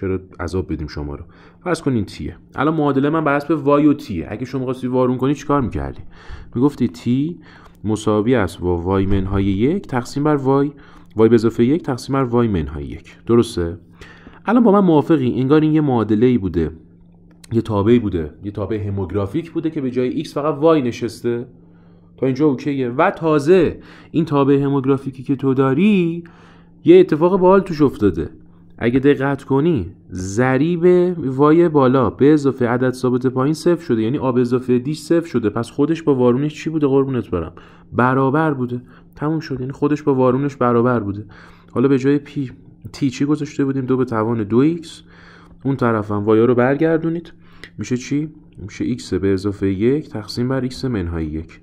چرا عذاب بدیم شما رو فرض کن این تیه الان معادله من بر به وای و تیه اگه شما خواستی وارون کنی چیکار میکردی میگفتی تی مساوی است با وای منهای یک تقسیم بر وای وای به اضافه یک تقسیم بر وای منهای یک درسته الان با من موافقی انگار این یه معادله ای بوده یه تابعی بوده یه تابع هموگرافیک بوده که به جای x فقط وای نشسته تا اینجا اوکیه و تازه این تابع هموگرافیکی که تو داری یه اتفاق باحال توش افتاده اگه دقت کنی ضریب وای بالا به اضافه عدد ثابت پایین صفر شده یعنی آب اضافه دی صفر شده پس خودش با وارونش چی بوده قربونت برم برابر بوده تموم شد یعنی خودش با وارونش برابر بوده حالا به جای پی تی چی گذاشته بودیم دو به توان دو ایکس اون طرف هم وایا رو برگردونید میشه چی میشه ایکس به اضافه یک تقسیم بر ایکس منهای یک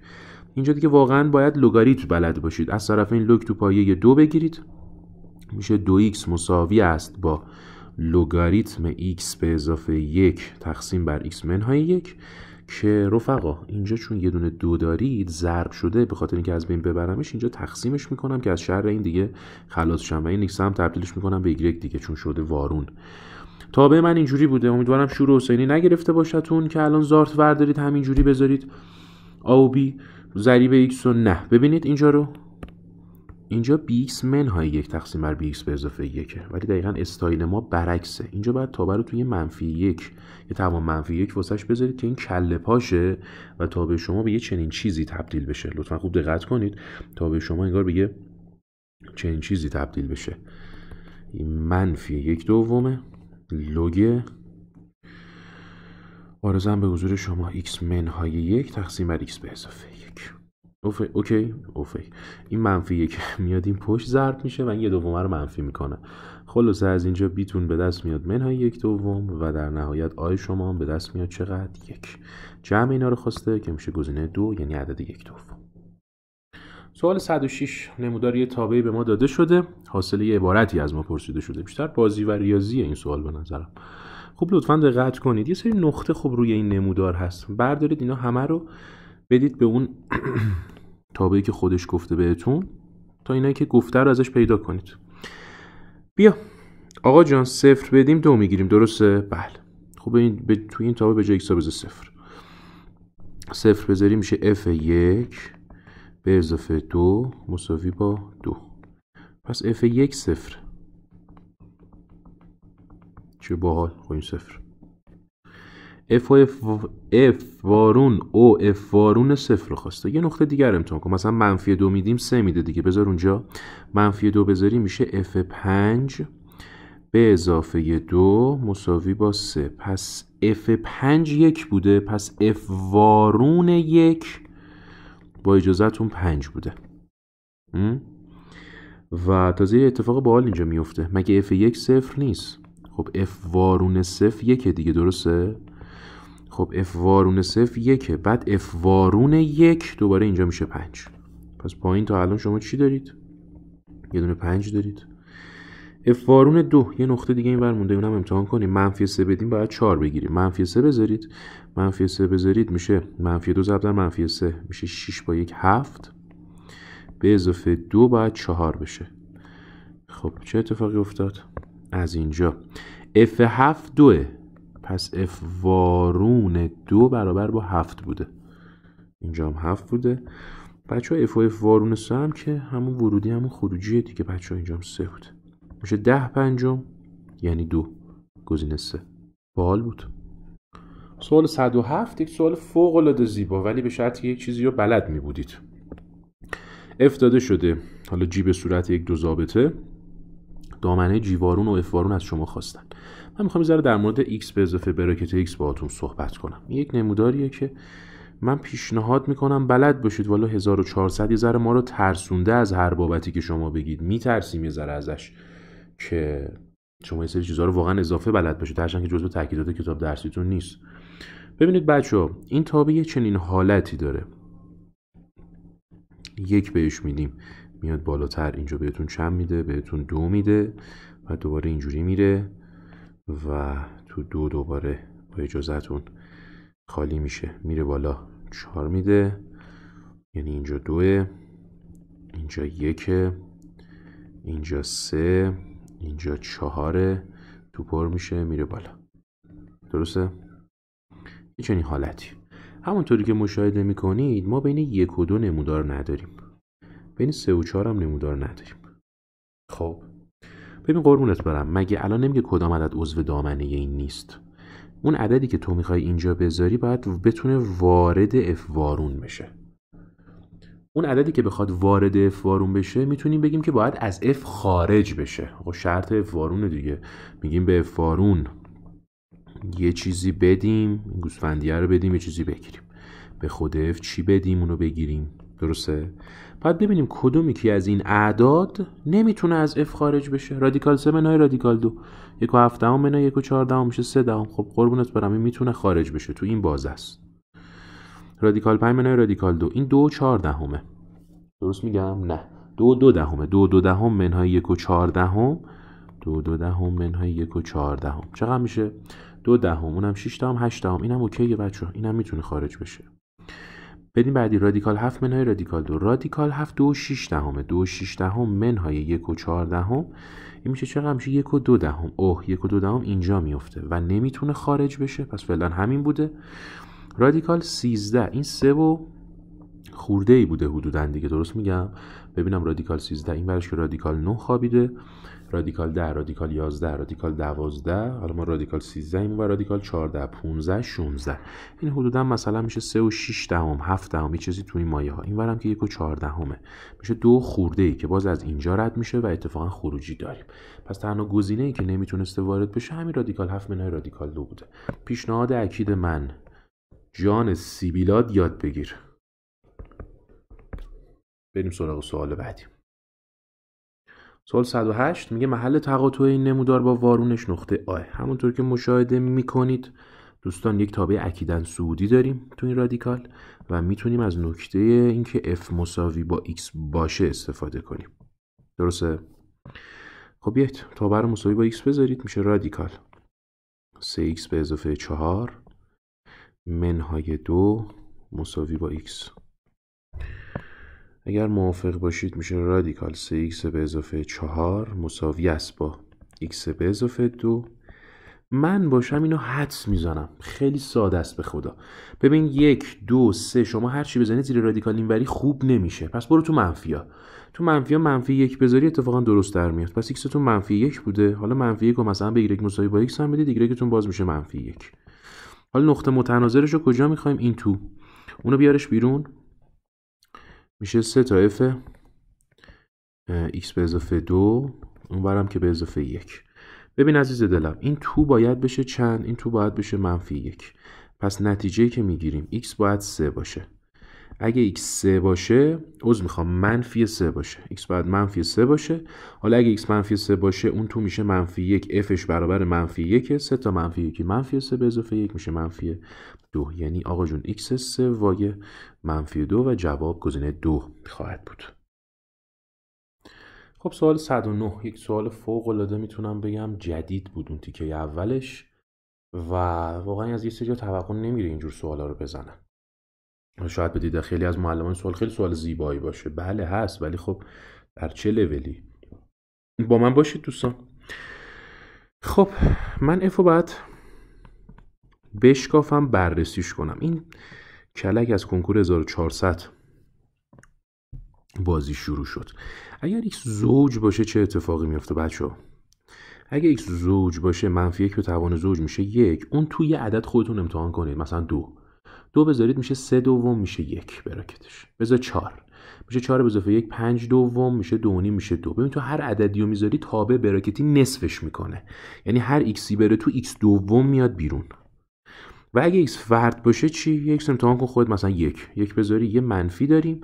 اینجا دیگه واقعا باید لوگاریتم بلد باشید از طرف این لوگ تو پایه دو بگیرید میشه دو x مساوی است با لوگاریتم x به اضافه یک تقسیم بر x منهای یک که رفقا اینجا چون یه دونه دو دارید ضرب شده به خاطر اینکه از بین ببرمش اینجا تقسیمش میکنم که از شر این دیگه خلاص شم و این x هم تبدیلش میکنم به y دیگه چون شده وارون تابع من اینجوری بوده امیدوارم شور حسینی نگرفته باشتون که الان زارت وردارید همینجوری بذارید آو بی ضریب x رو نه ببینید اینجا رو اینجا bx منهای یک تقسیم بر bx به اضافه یکه ولی دقیقا استایل ما برعکسه اینجا باید تابه رو توی منفی یک یه تمام منفی یک واسش بذارید که این کله پاشه و تابع شما به یه چنین چیزی تبدیل بشه لطفا خوب دقت کنید تابع شما انگار به یه چنین چیزی تبدیل بشه منفی یک دومه لوگ آرزم به حضور شما x منهای یک تقسیم بر x به اضافه اوفی اوکی اوفی این منفی که میاد این پشت زرد میشه و این یه دوم رو منفی میکنه خلاصه از اینجا بیتون به دست میاد منهای یک دوم و در نهایت آی شما به دست میاد چقدر یک جمع اینا رو خواسته که میشه گزینه دو یعنی عدد یک دوم سوال 106 نمودار یه تابعی به ما داده شده حاصله یه عبارتی از ما پرسیده شده بیشتر بازی و ریاضی این سوال به نظرم خب لطفا دقت کنید یه سری نقطه خب روی این نمودار هست بردارید اینا همه رو بدید به اون تابعی که خودش گفته بهتون تا اینایی که گفته رو ازش پیدا کنید بیا آقا جان صفر بدیم دو میگیریم درسته بله خب این ب... توی این تابع به جای x بذار صفر صفر بذاری میشه f 1 به اضافه دو مساوی با دو پس f 1 صفر چه باحال خب این صفر اف و اف, وارون او اف وارون صفر رو خواسته یه نقطه دیگر امتحان کن مثلا منفی دو میدیم سه میده دیگه بذار اونجا منفی دو بذاری میشه اف پنج به اضافه دو مساوی با سه پس اف پنج یک بوده پس اف وارون یک با اجازتون پنج بوده و تازه اتفاق حال اینجا میفته مگه اف یک صفر نیست خب اف وارون صفر یکه دیگه درسته خب اف وارون صفر یکه بعد اف وارون یک دوباره اینجا میشه پنج پس پایین تا الان شما چی دارید؟ یه دونه پنج دارید اف وارون دو یه نقطه دیگه این مونده اونم امتحان کنیم منفی سه بدیم باید چهار بگیریم منفی سه بذارید منفی سه بذارید میشه منفی دو زبدن منفی سه میشه شیش با یک هفت به اضافه دو باید چهار بشه خب چه اتفاقی افتاد؟ از اینجا اف هفت دوه پس اف دو برابر با هفت بوده اینجا هم هفت بوده بچه ها اف و اف وارون سه هم که همون ورودی همون خروجیه دیگه بچه ها اینجا سه بود میشه ده پنجم یعنی دو گزینه سه بال بود سوال هفت یک سوال فوق العاده زیبا ولی به شرط یک چیزی رو بلد می بودید اف داده شده حالا جی به صورت یک دو ضابطه دامنه جیوارون و افوارون از شما خواستن من میخوام ذره در مورد x به اضافه براکت x باهاتون صحبت کنم یک نموداریه که من پیشنهاد میکنم بلد باشید والا 1400 یه ذره ما رو ترسونده از هر بابتی که شما بگید میترسیم یه ذره ازش که شما یه سری چیزها رو واقعا اضافه بلد باشید هرچند که جزء تاکیدات کتاب درسیتون نیست ببینید بچه این تابه یه چنین حالتی داره یک بهش میدیم میاد بالاتر اینجا بهتون چند میده بهتون دو میده و دوباره اینجوری میره و تو دو دوباره با اجازتون خالی میشه میره بالا چهار میده یعنی اینجا دوه اینجا یکه اینجا سه اینجا چهاره تو پر میشه میره بالا درسته؟ یه چنین حالتی همونطوری که مشاهده میکنید ما بین یک و دو نمودار نداریم بین سه و چهار هم نمودار نداریم خب ببین قربونت برم مگه الان نمیگه کدام عدد عضو دامنه این نیست اون عددی که تو میخوای اینجا بذاری باید بتونه وارد اف وارون بشه اون عددی که بخواد وارد اف وارون بشه میتونیم بگیم که باید از اف خارج بشه و خب شرط اف وارون دیگه میگیم به اف وارون یه چیزی بدیم گوسفندیه رو بدیم یه چیزی بگیریم به خود اف چی بدیم اونو بگیریم درسته بعد ببینیم کدومی که از این اعداد نمیتونه از اف خارج بشه رادیکال 3 منهای رادیکال 2 یک و هفتم منهای یک و چهاردهم میشه سه دهم خب قربونت برم این میتونه خارج بشه تو این بازه است رادیکال 5 منهای رادیکال 2 این دو و چهار درست میگم نه دو دو دهمه دو دو دهم منهای یک و چهاردهم. دو دو دهم منهای یک و چهار چقدر میشه دو دهم اونم 6 دهم 8 دهم اینم اوکیه بچه اینم میتونه خارج بشه بدین بعدی رادیکال هفت منهای رادیکال دو رادیکال هفت دو و 6 دهم دو و 6 دهم منهای یک و 4 دهم این میشه چقدر میشه یک و 2 دهم اوه یک و 2 دهم اینجا میفته و نمیتونه خارج بشه پس فعلا همین بوده رادیکال 13 این سه و خورده ای بوده حدودا دیگه درست میگم ببینم رادیکال 13 این برش که رادیکال 9 خوابیده رادیکال 10 رادیکال 11 رادیکال 12 حالا ما رادیکال 13 و رادیکال 14 15 16 این حدودا مثلا میشه 3 و 6 دهم 7 دهم یه چیزی تو این مایه ها این اینورم که 1 و 4 دهمه میشه دو خورده ای که باز از اینجا رد میشه و اتفاقا خروجی داریم پس تنها گزینه ای که نمیتونسته وارد بشه همین رادیکال 7 منهای رادیکال 2 بوده پیشنهاد اکید من جان سیبیلاد یاد بگیر بریم سراغ سوال بعدی سوال 108 میگه محل تقاطع این نمودار با وارونش نقطه آ همونطور که مشاهده میکنید دوستان یک تابع اکیدن سعودی داریم تو این رادیکال و میتونیم از نکته اینکه f مساوی با x باشه استفاده کنیم درسته خب یه تابع رو مساوی با x بذارید میشه رادیکال 3x به اضافه 4 منهای 2 مساوی با x اگر موافق باشید میشه رادیکال 3 x به اضافه 4 مساوی است با x به اضافه 2 من باشم اینو حدس میزنم خیلی ساده است به خدا ببین یک دو سه شما هر چی بزنید زیر رادیکال اینوری خوب نمیشه پس برو تو منفیا تو منفیا منفی یک بذاری اتفاقا درست در میاد پس x تو منفی یک بوده حالا منفی یک رو مثلا به y مساوی با x هم بدید ایگرگتون باز میشه منفی یک حالا نقطه متناظرش رو کجا میخوایم این تو اونو بیارش بیرون میشه 3 تا F x به اضافه اون اونورم که به اضافه 1 ببین عزیز دلم این تو باید بشه چند این تو باید بشه منفی 1 پس نتیجه که میگیریم x باید 3 باشه اگه x 3 باشه عذر میخوام منفی 3 باشه x باید منفی 3 باشه حالا اگه x منفی 3 باشه اون تو میشه منفی 1 fش برابر منفی 1 3 تا منفی 1 منفی 3 به اضافه 1 میشه منفی 2 یعنی آقا جون x 3 وای منفی دو و جواب گزینه دو خواهد بود خب سوال 109 یک سوال فوق العاده میتونم بگم جدید بود اون تیکه اولش و واقعا از یه سری توقع نمیره اینجور سوالا رو بزنن شاید بدید خیلی از معلمان سوال خیلی سوال زیبایی باشه بله هست ولی خب در چه لولی با من باشید دوستان خب من افو باید بشکافم بررسیش کنم این کلک از کنکور 1400 بازی شروع شد اگر یک زوج باشه چه اتفاقی میفته بچه اگر یک زوج باشه منفی یک به توان زوج میشه یک اون توی یه عدد خودتون امتحان کنید مثلا دو دو بذارید میشه سه دوم میشه یک براکتش بذار چهار میشه چهار به اضافه یک پنج دوم میشه دو میشه دو ببین تو هر عددی رو میذاری تابع براکتی نصفش میکنه یعنی هر ایکسی بره تو ایکس دوم میاد بیرون و اگه x فرد باشه چی یک امتحان کن خود مثلا یک یک بذاری یه منفی داریم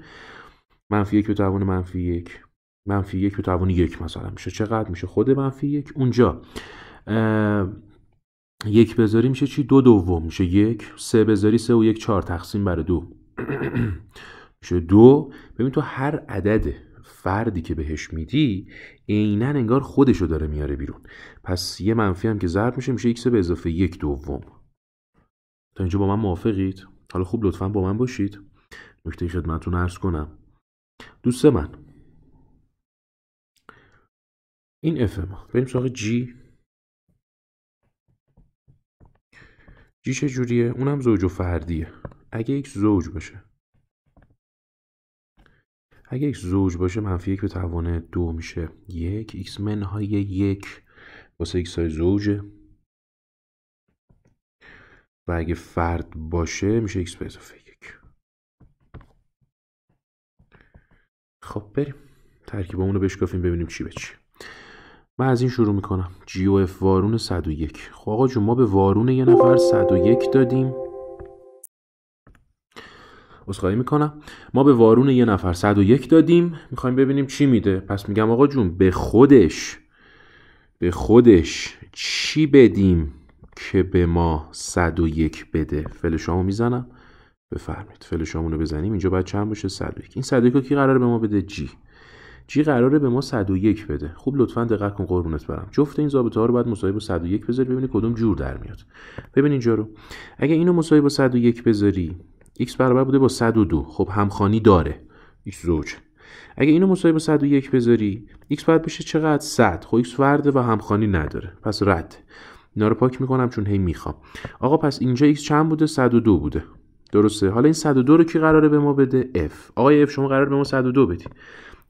منفی یک به توان منفی یک منفی یک به توان یک مثلا میشه چقدر میشه خود منفی یک اونجا یک بذاری میشه چی دو دوم میشه یک سه بذاری سه و یک چهار تقسیم بر دو میشه دو ببین تو هر عدد فردی که بهش میدی عینا انگار خودشو داره میاره بیرون پس یه منفی هم که ضرب میشه میشه ایکس به اضافه یک دوم تا اینجا با من موافقید حالا خوب لطفا با من باشید نکته خدمتتون عرض کنم دوست من این اف ما بریم سراغ جی جی چه جوریه اونم زوج و فردیه اگه یک زوج باشه اگه یک زوج باشه منفی یک به توان دو میشه یک X منهای یک واسه ایکس های زوجه و اگه فرد باشه میشه x به اضافه یک خب بریم ترکیب رو بشکافیم ببینیم چی به چی من از این شروع میکنم جی و اف وارون 101 خب آقا جون ما به وارون یه نفر 101 دادیم خواهی میکنم ما به وارون یه نفر یک دادیم میخوایم ببینیم چی میده پس میگم آقا جون به خودش به خودش چی بدیم که به ما 101 بده فلشامو میزنم بفرمایید فلشامون رو بزنیم اینجا باید چند باشه 101 این 101 رو کی قراره به ما بده جی جی قراره به ما 101 بده خوب لطفا دقت کن قربونت برم جفت این ضابطه ها رو باید مساوی با 101 بذاری ببینی کدوم جور در میاد ببین اینجا رو اگه اینو مساوی با 101 بذاری x برابر بوده با 102 خب همخانی داره x زوج اگه اینو مساوی با 101 بذاری x باید بشه چقدر 100 خب x فرده و همخانی نداره پس رد اینا رو پاک میکنم چون هی میخوام آقا پس اینجا x چند بوده 102 بوده درسته حالا این 102 رو کی قراره به ما بده f آقا f شما قراره به ما 102 بدی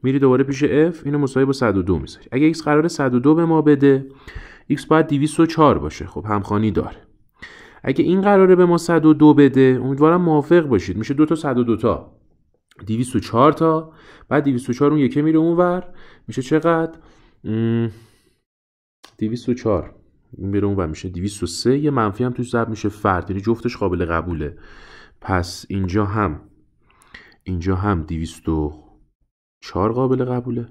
میری دوباره پیش f اینو مساوی با 102 میذاری اگه x قراره 102 به ما بده x باید 204 باشه خب همخوانی داره اگه این قراره به ما 102 بده امیدوارم موافق باشید میشه دو تا 102 تا 204 تا بعد 204 اون یکی میره اونور میشه چقدر 204 این میره اون و میشه 203 یه منفی هم توش ضرب میشه فرد یعنی جفتش قابل قبوله پس اینجا هم اینجا هم 204 قابل قبوله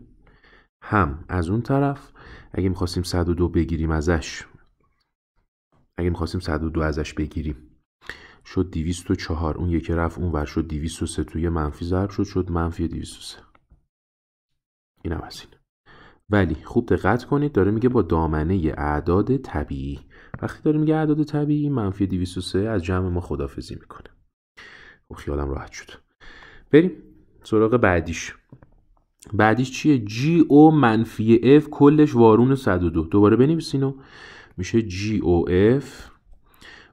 هم از اون طرف اگه میخواستیم 102 بگیریم ازش اگه میخواستیم 102 ازش بگیریم شد 204 اون یکی رفت اون ور شد 203 توی منفی ضرب شد شد منفی 203 اینم از این ولی خوب دقت کنید داره میگه با دامنه اعداد طبیعی وقتی داره میگه اعداد طبیعی منفی 203 از جمع ما خدافزی میکنه و خب، خیالم راحت شد بریم سراغ بعدیش بعدیش چیه جی او منفی اف کلش وارون 102 دوباره بنویسین میشه جی او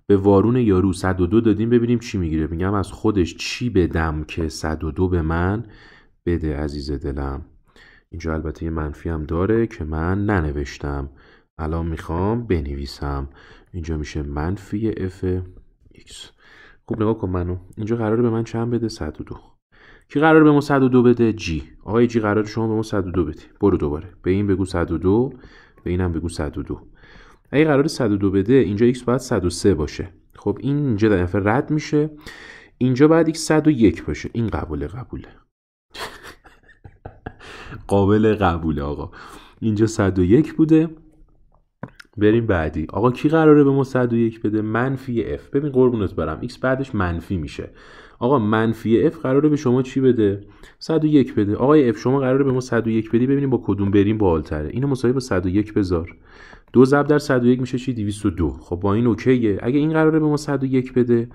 به وارون یارو 102 دادیم ببینیم چی میگیره میگم از خودش چی بدم که 102 به من بده عزیز دلم اینجا البته یه منفی هم داره که من ننوشتم الان میخوام بنویسم اینجا میشه منفی اف ایکس خوب نگاه کن منو اینجا قراره به من چند بده 102 کی قراره به ما 102 بده جی آقای جی قراره شما به ما 102 بدی برو دوباره به این بگو 102 به اینم بگو 102 اگه قرار 102 بده اینجا ایکس باید 103 باشه خب این اینجا در رد میشه اینجا باید x 101 باشه این قبول قبوله قابل قبول آقا اینجا 101 بوده بریم بعدی آقا کی قراره به ما 101 بده منفی f ببین قربونت برم x بعدش منفی میشه آقا منفی f قراره به شما چی بده 101 بده آقای f شما قراره به ما 101 بدی ببینیم با کدوم بریم بالتره اینو مساوی با 101 بذار دو ضرب در 101 میشه چی 202 خب با این اوکیه اگه این قراره به ما 101 بده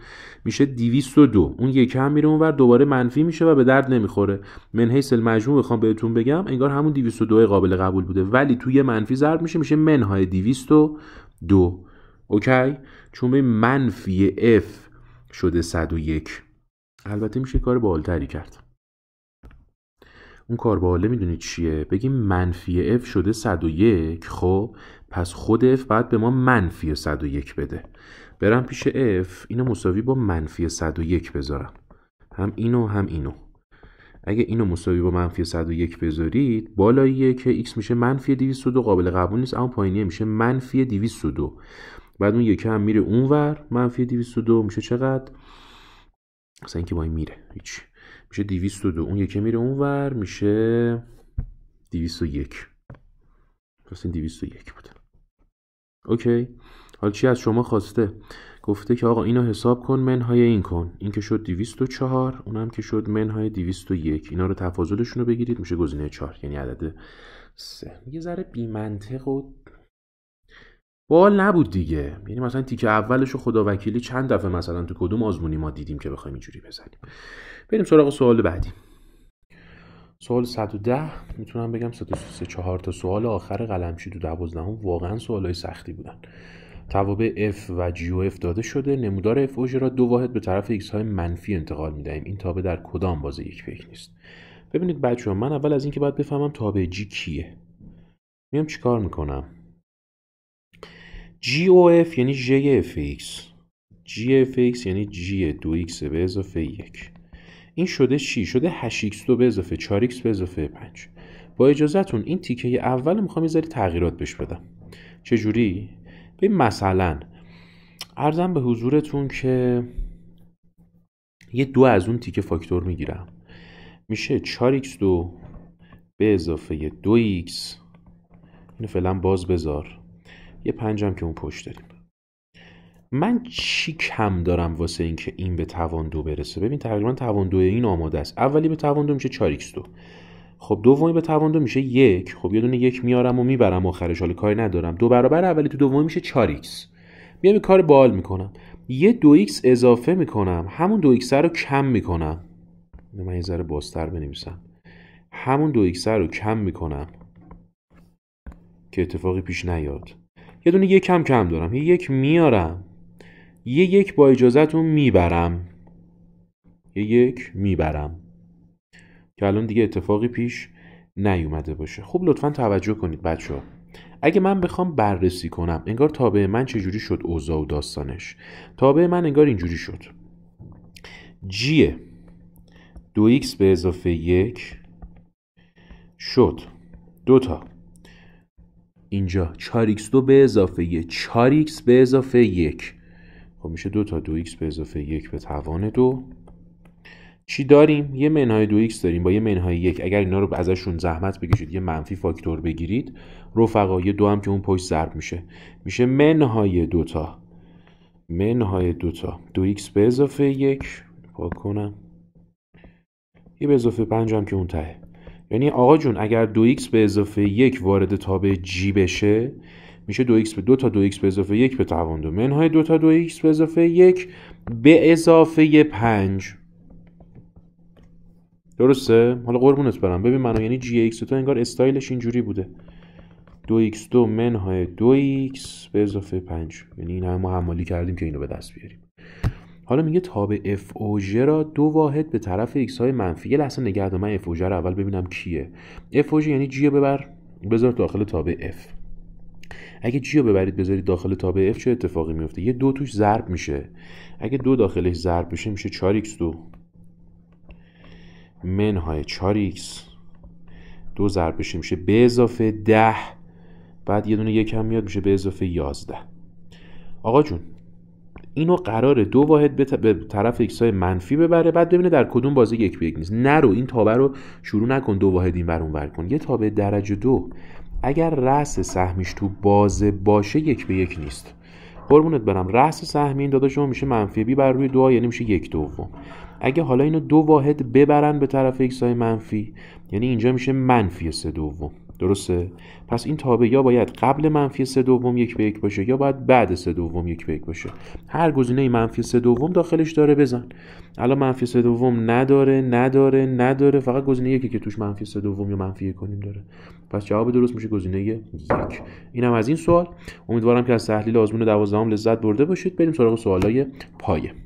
میشه 202 اون یک هم میره اونور دوباره منفی میشه و به درد نمیخوره من حیث المجموع بخوام بهتون بگم انگار همون 202 قابل قبول بوده ولی توی منفی ضرب میشه میشه منهای 202 اوکی چون به منفی f شده 101 البته میشه کار بالتری کرد اون کار باله میدونید چیه بگیم منفی f شده 101 خب پس خود f باید به ما منفی 101 بده برم پیش f اینو مساوی با منفی 101 بذارم هم اینو هم اینو اگه اینو مساوی با منفی 101 بذارید بالاییه که x میشه منفی 202 قابل قبول نیست اما پایینیه میشه منفی 202 بعد اون یکی هم میره اونور منفی 202 میشه چقدر اصلا اینکه با این میره هیچ میشه 202 اون یکی میره اونور میشه 201 پس این 201 بوده اوکی حال چی از شما خواسته گفته که آقا اینو حساب کن منهای این کن این که شد 204 اونم که شد منهای 201 اینا رو تفاضلشون رو بگیرید میشه گزینه 4 یعنی عدد سه یه ذره بی منطق و بال نبود دیگه یعنی مثلا تیکه اولش رو خدا وکیلی چند دفعه مثلا تو کدوم آزمونی ما دیدیم که بخوایم اینجوری بزنیم بریم سراغ سوال بعدی سوال 110 میتونم بگم 3 تا سوال آخر قلمچی تو دوازدهم واقعا سوالای سختی بودن توابع f و GOF داده شده نمودار f را دو واحد به طرف x های منفی انتقال میدهیم این تابع در کدام بازه یک پیک نیست ببینید بچه من اول از اینکه باید بفهمم تابع g کیه میام چیکار میکنم کنم؟ یعنی جی f یعنی g 2x یعنی به اضافه 1 این شده چی شده 8x2 به اضافه 4x به اضافه 5 با اجازهتون این تیکه اول میخوام یه تغییرات بش بدم چجوری؟ جوری به مثلا ارزم به حضورتون که یه دو از اون تیکه فاکتور میگیرم میشه 4x2 به اضافه 2x اینو فعلا باز بذار یه پنجم که اون پشت داریم من چی کم دارم واسه اینکه این به توان دو برسه ببین تقریبا توان دو این آماده است اولی به توان دو میشه 4 x دو خب دومی به توان دو میشه یک خب یه دونه یک میارم و میبرم آخرش حالا کاری ندارم دو برابر اولی تو دومی میشه 4 x میام کار بال میکنم یه 2 x اضافه میکنم همون 2 x رو کم میکنم من یه ذره باستر بنویسم همون 2 x رو کم میکنم که اتفاقی پیش نیاد یه دونه یک کم کم دارم یه یک میارم یه یک با اجازهتون میبرم یه یک میبرم که الان دیگه اتفاقی پیش نیومده باشه خوب لطفا توجه کنید بچه ها. اگه من بخوام بررسی کنم انگار تابع من چجوری شد اوضاع و داستانش تابع من انگار اینجوری شد جیه دو x به اضافه یک شد دوتا اینجا 4x2 به اضافه 4 ایکس به اضافه یک خب میشه دو تا دو x به اضافه یک به توان دو چی داریم یه منهای دو x داریم با یه منهای یک اگر اینا رو ازشون زحمت بکشید یه منفی فاکتور بگیرید رفقا یه دو هم که اون پشت ضرب میشه میشه منهای تا منهای تا دو x به اضافه یک پاک کنم یه به اضافه پنج هم که اون تهه یعنی آقا جون اگر دو x به اضافه یک وارد تابع جی بشه میشه 2x به 2 تا 2x به اضافه 1 به توان دو منهای 2 تا 2x به اضافه 1 به اضافه 5 درسته حالا قربونت برم ببین منو یعنی gx تو انگار استایلش اینجوری بوده 2x2 منهای 2x به اضافه 5 یعنی این همه حمالی کردیم که اینو به دست بیاریم حالا میگه تاب اف اوژه را دو واحد به طرف x های منفی یه لحظه نگه دار من اف اوژه رو اول ببینم کیه اف اوژه یعنی g ببر بذار داخل تابع اف اگه جی رو ببرید بذارید داخل تابع اف چه اتفاقی میفته یه دو توش ضرب میشه اگه دو داخلش ضرب بشه میشه 4 x دو منهای 4 x دو ضرب بشه میشه به اضافه 10 بعد یه دونه یک هم میاد میشه به اضافه 11 آقا جون اینو قراره دو واحد به, طرف ایکس های منفی ببره بعد ببینه در کدوم بازی یک به یک نیست نرو این تابه رو شروع نکن دو واحد این برون کن یه تابه درجه دو اگر رأس سهمیش تو بازه باشه یک به یک نیست قربونت برم رأس سهمی این داده شما میشه منفی بی بر روی دو یعنی میشه یک دوم اگه حالا اینو دو واحد ببرن به طرف ایکس های منفی یعنی اینجا میشه منفی سه دوم درسته پس این تابع یا باید قبل منفی سه دوم یک به یک باشه یا باید بعد سه دوم یک به یک باشه هر گزینه منفی سه دوم داخلش داره بزن الان منفی سه دوم نداره نداره نداره فقط گزینه یکی که توش منفی سه دوم یا منفی کنیم داره پس جواب درست میشه گزینه یک اینم از این سوال امیدوارم که از تحلیل آزمون دوازدهم لذت برده باشید بریم سراغ سوالای پایه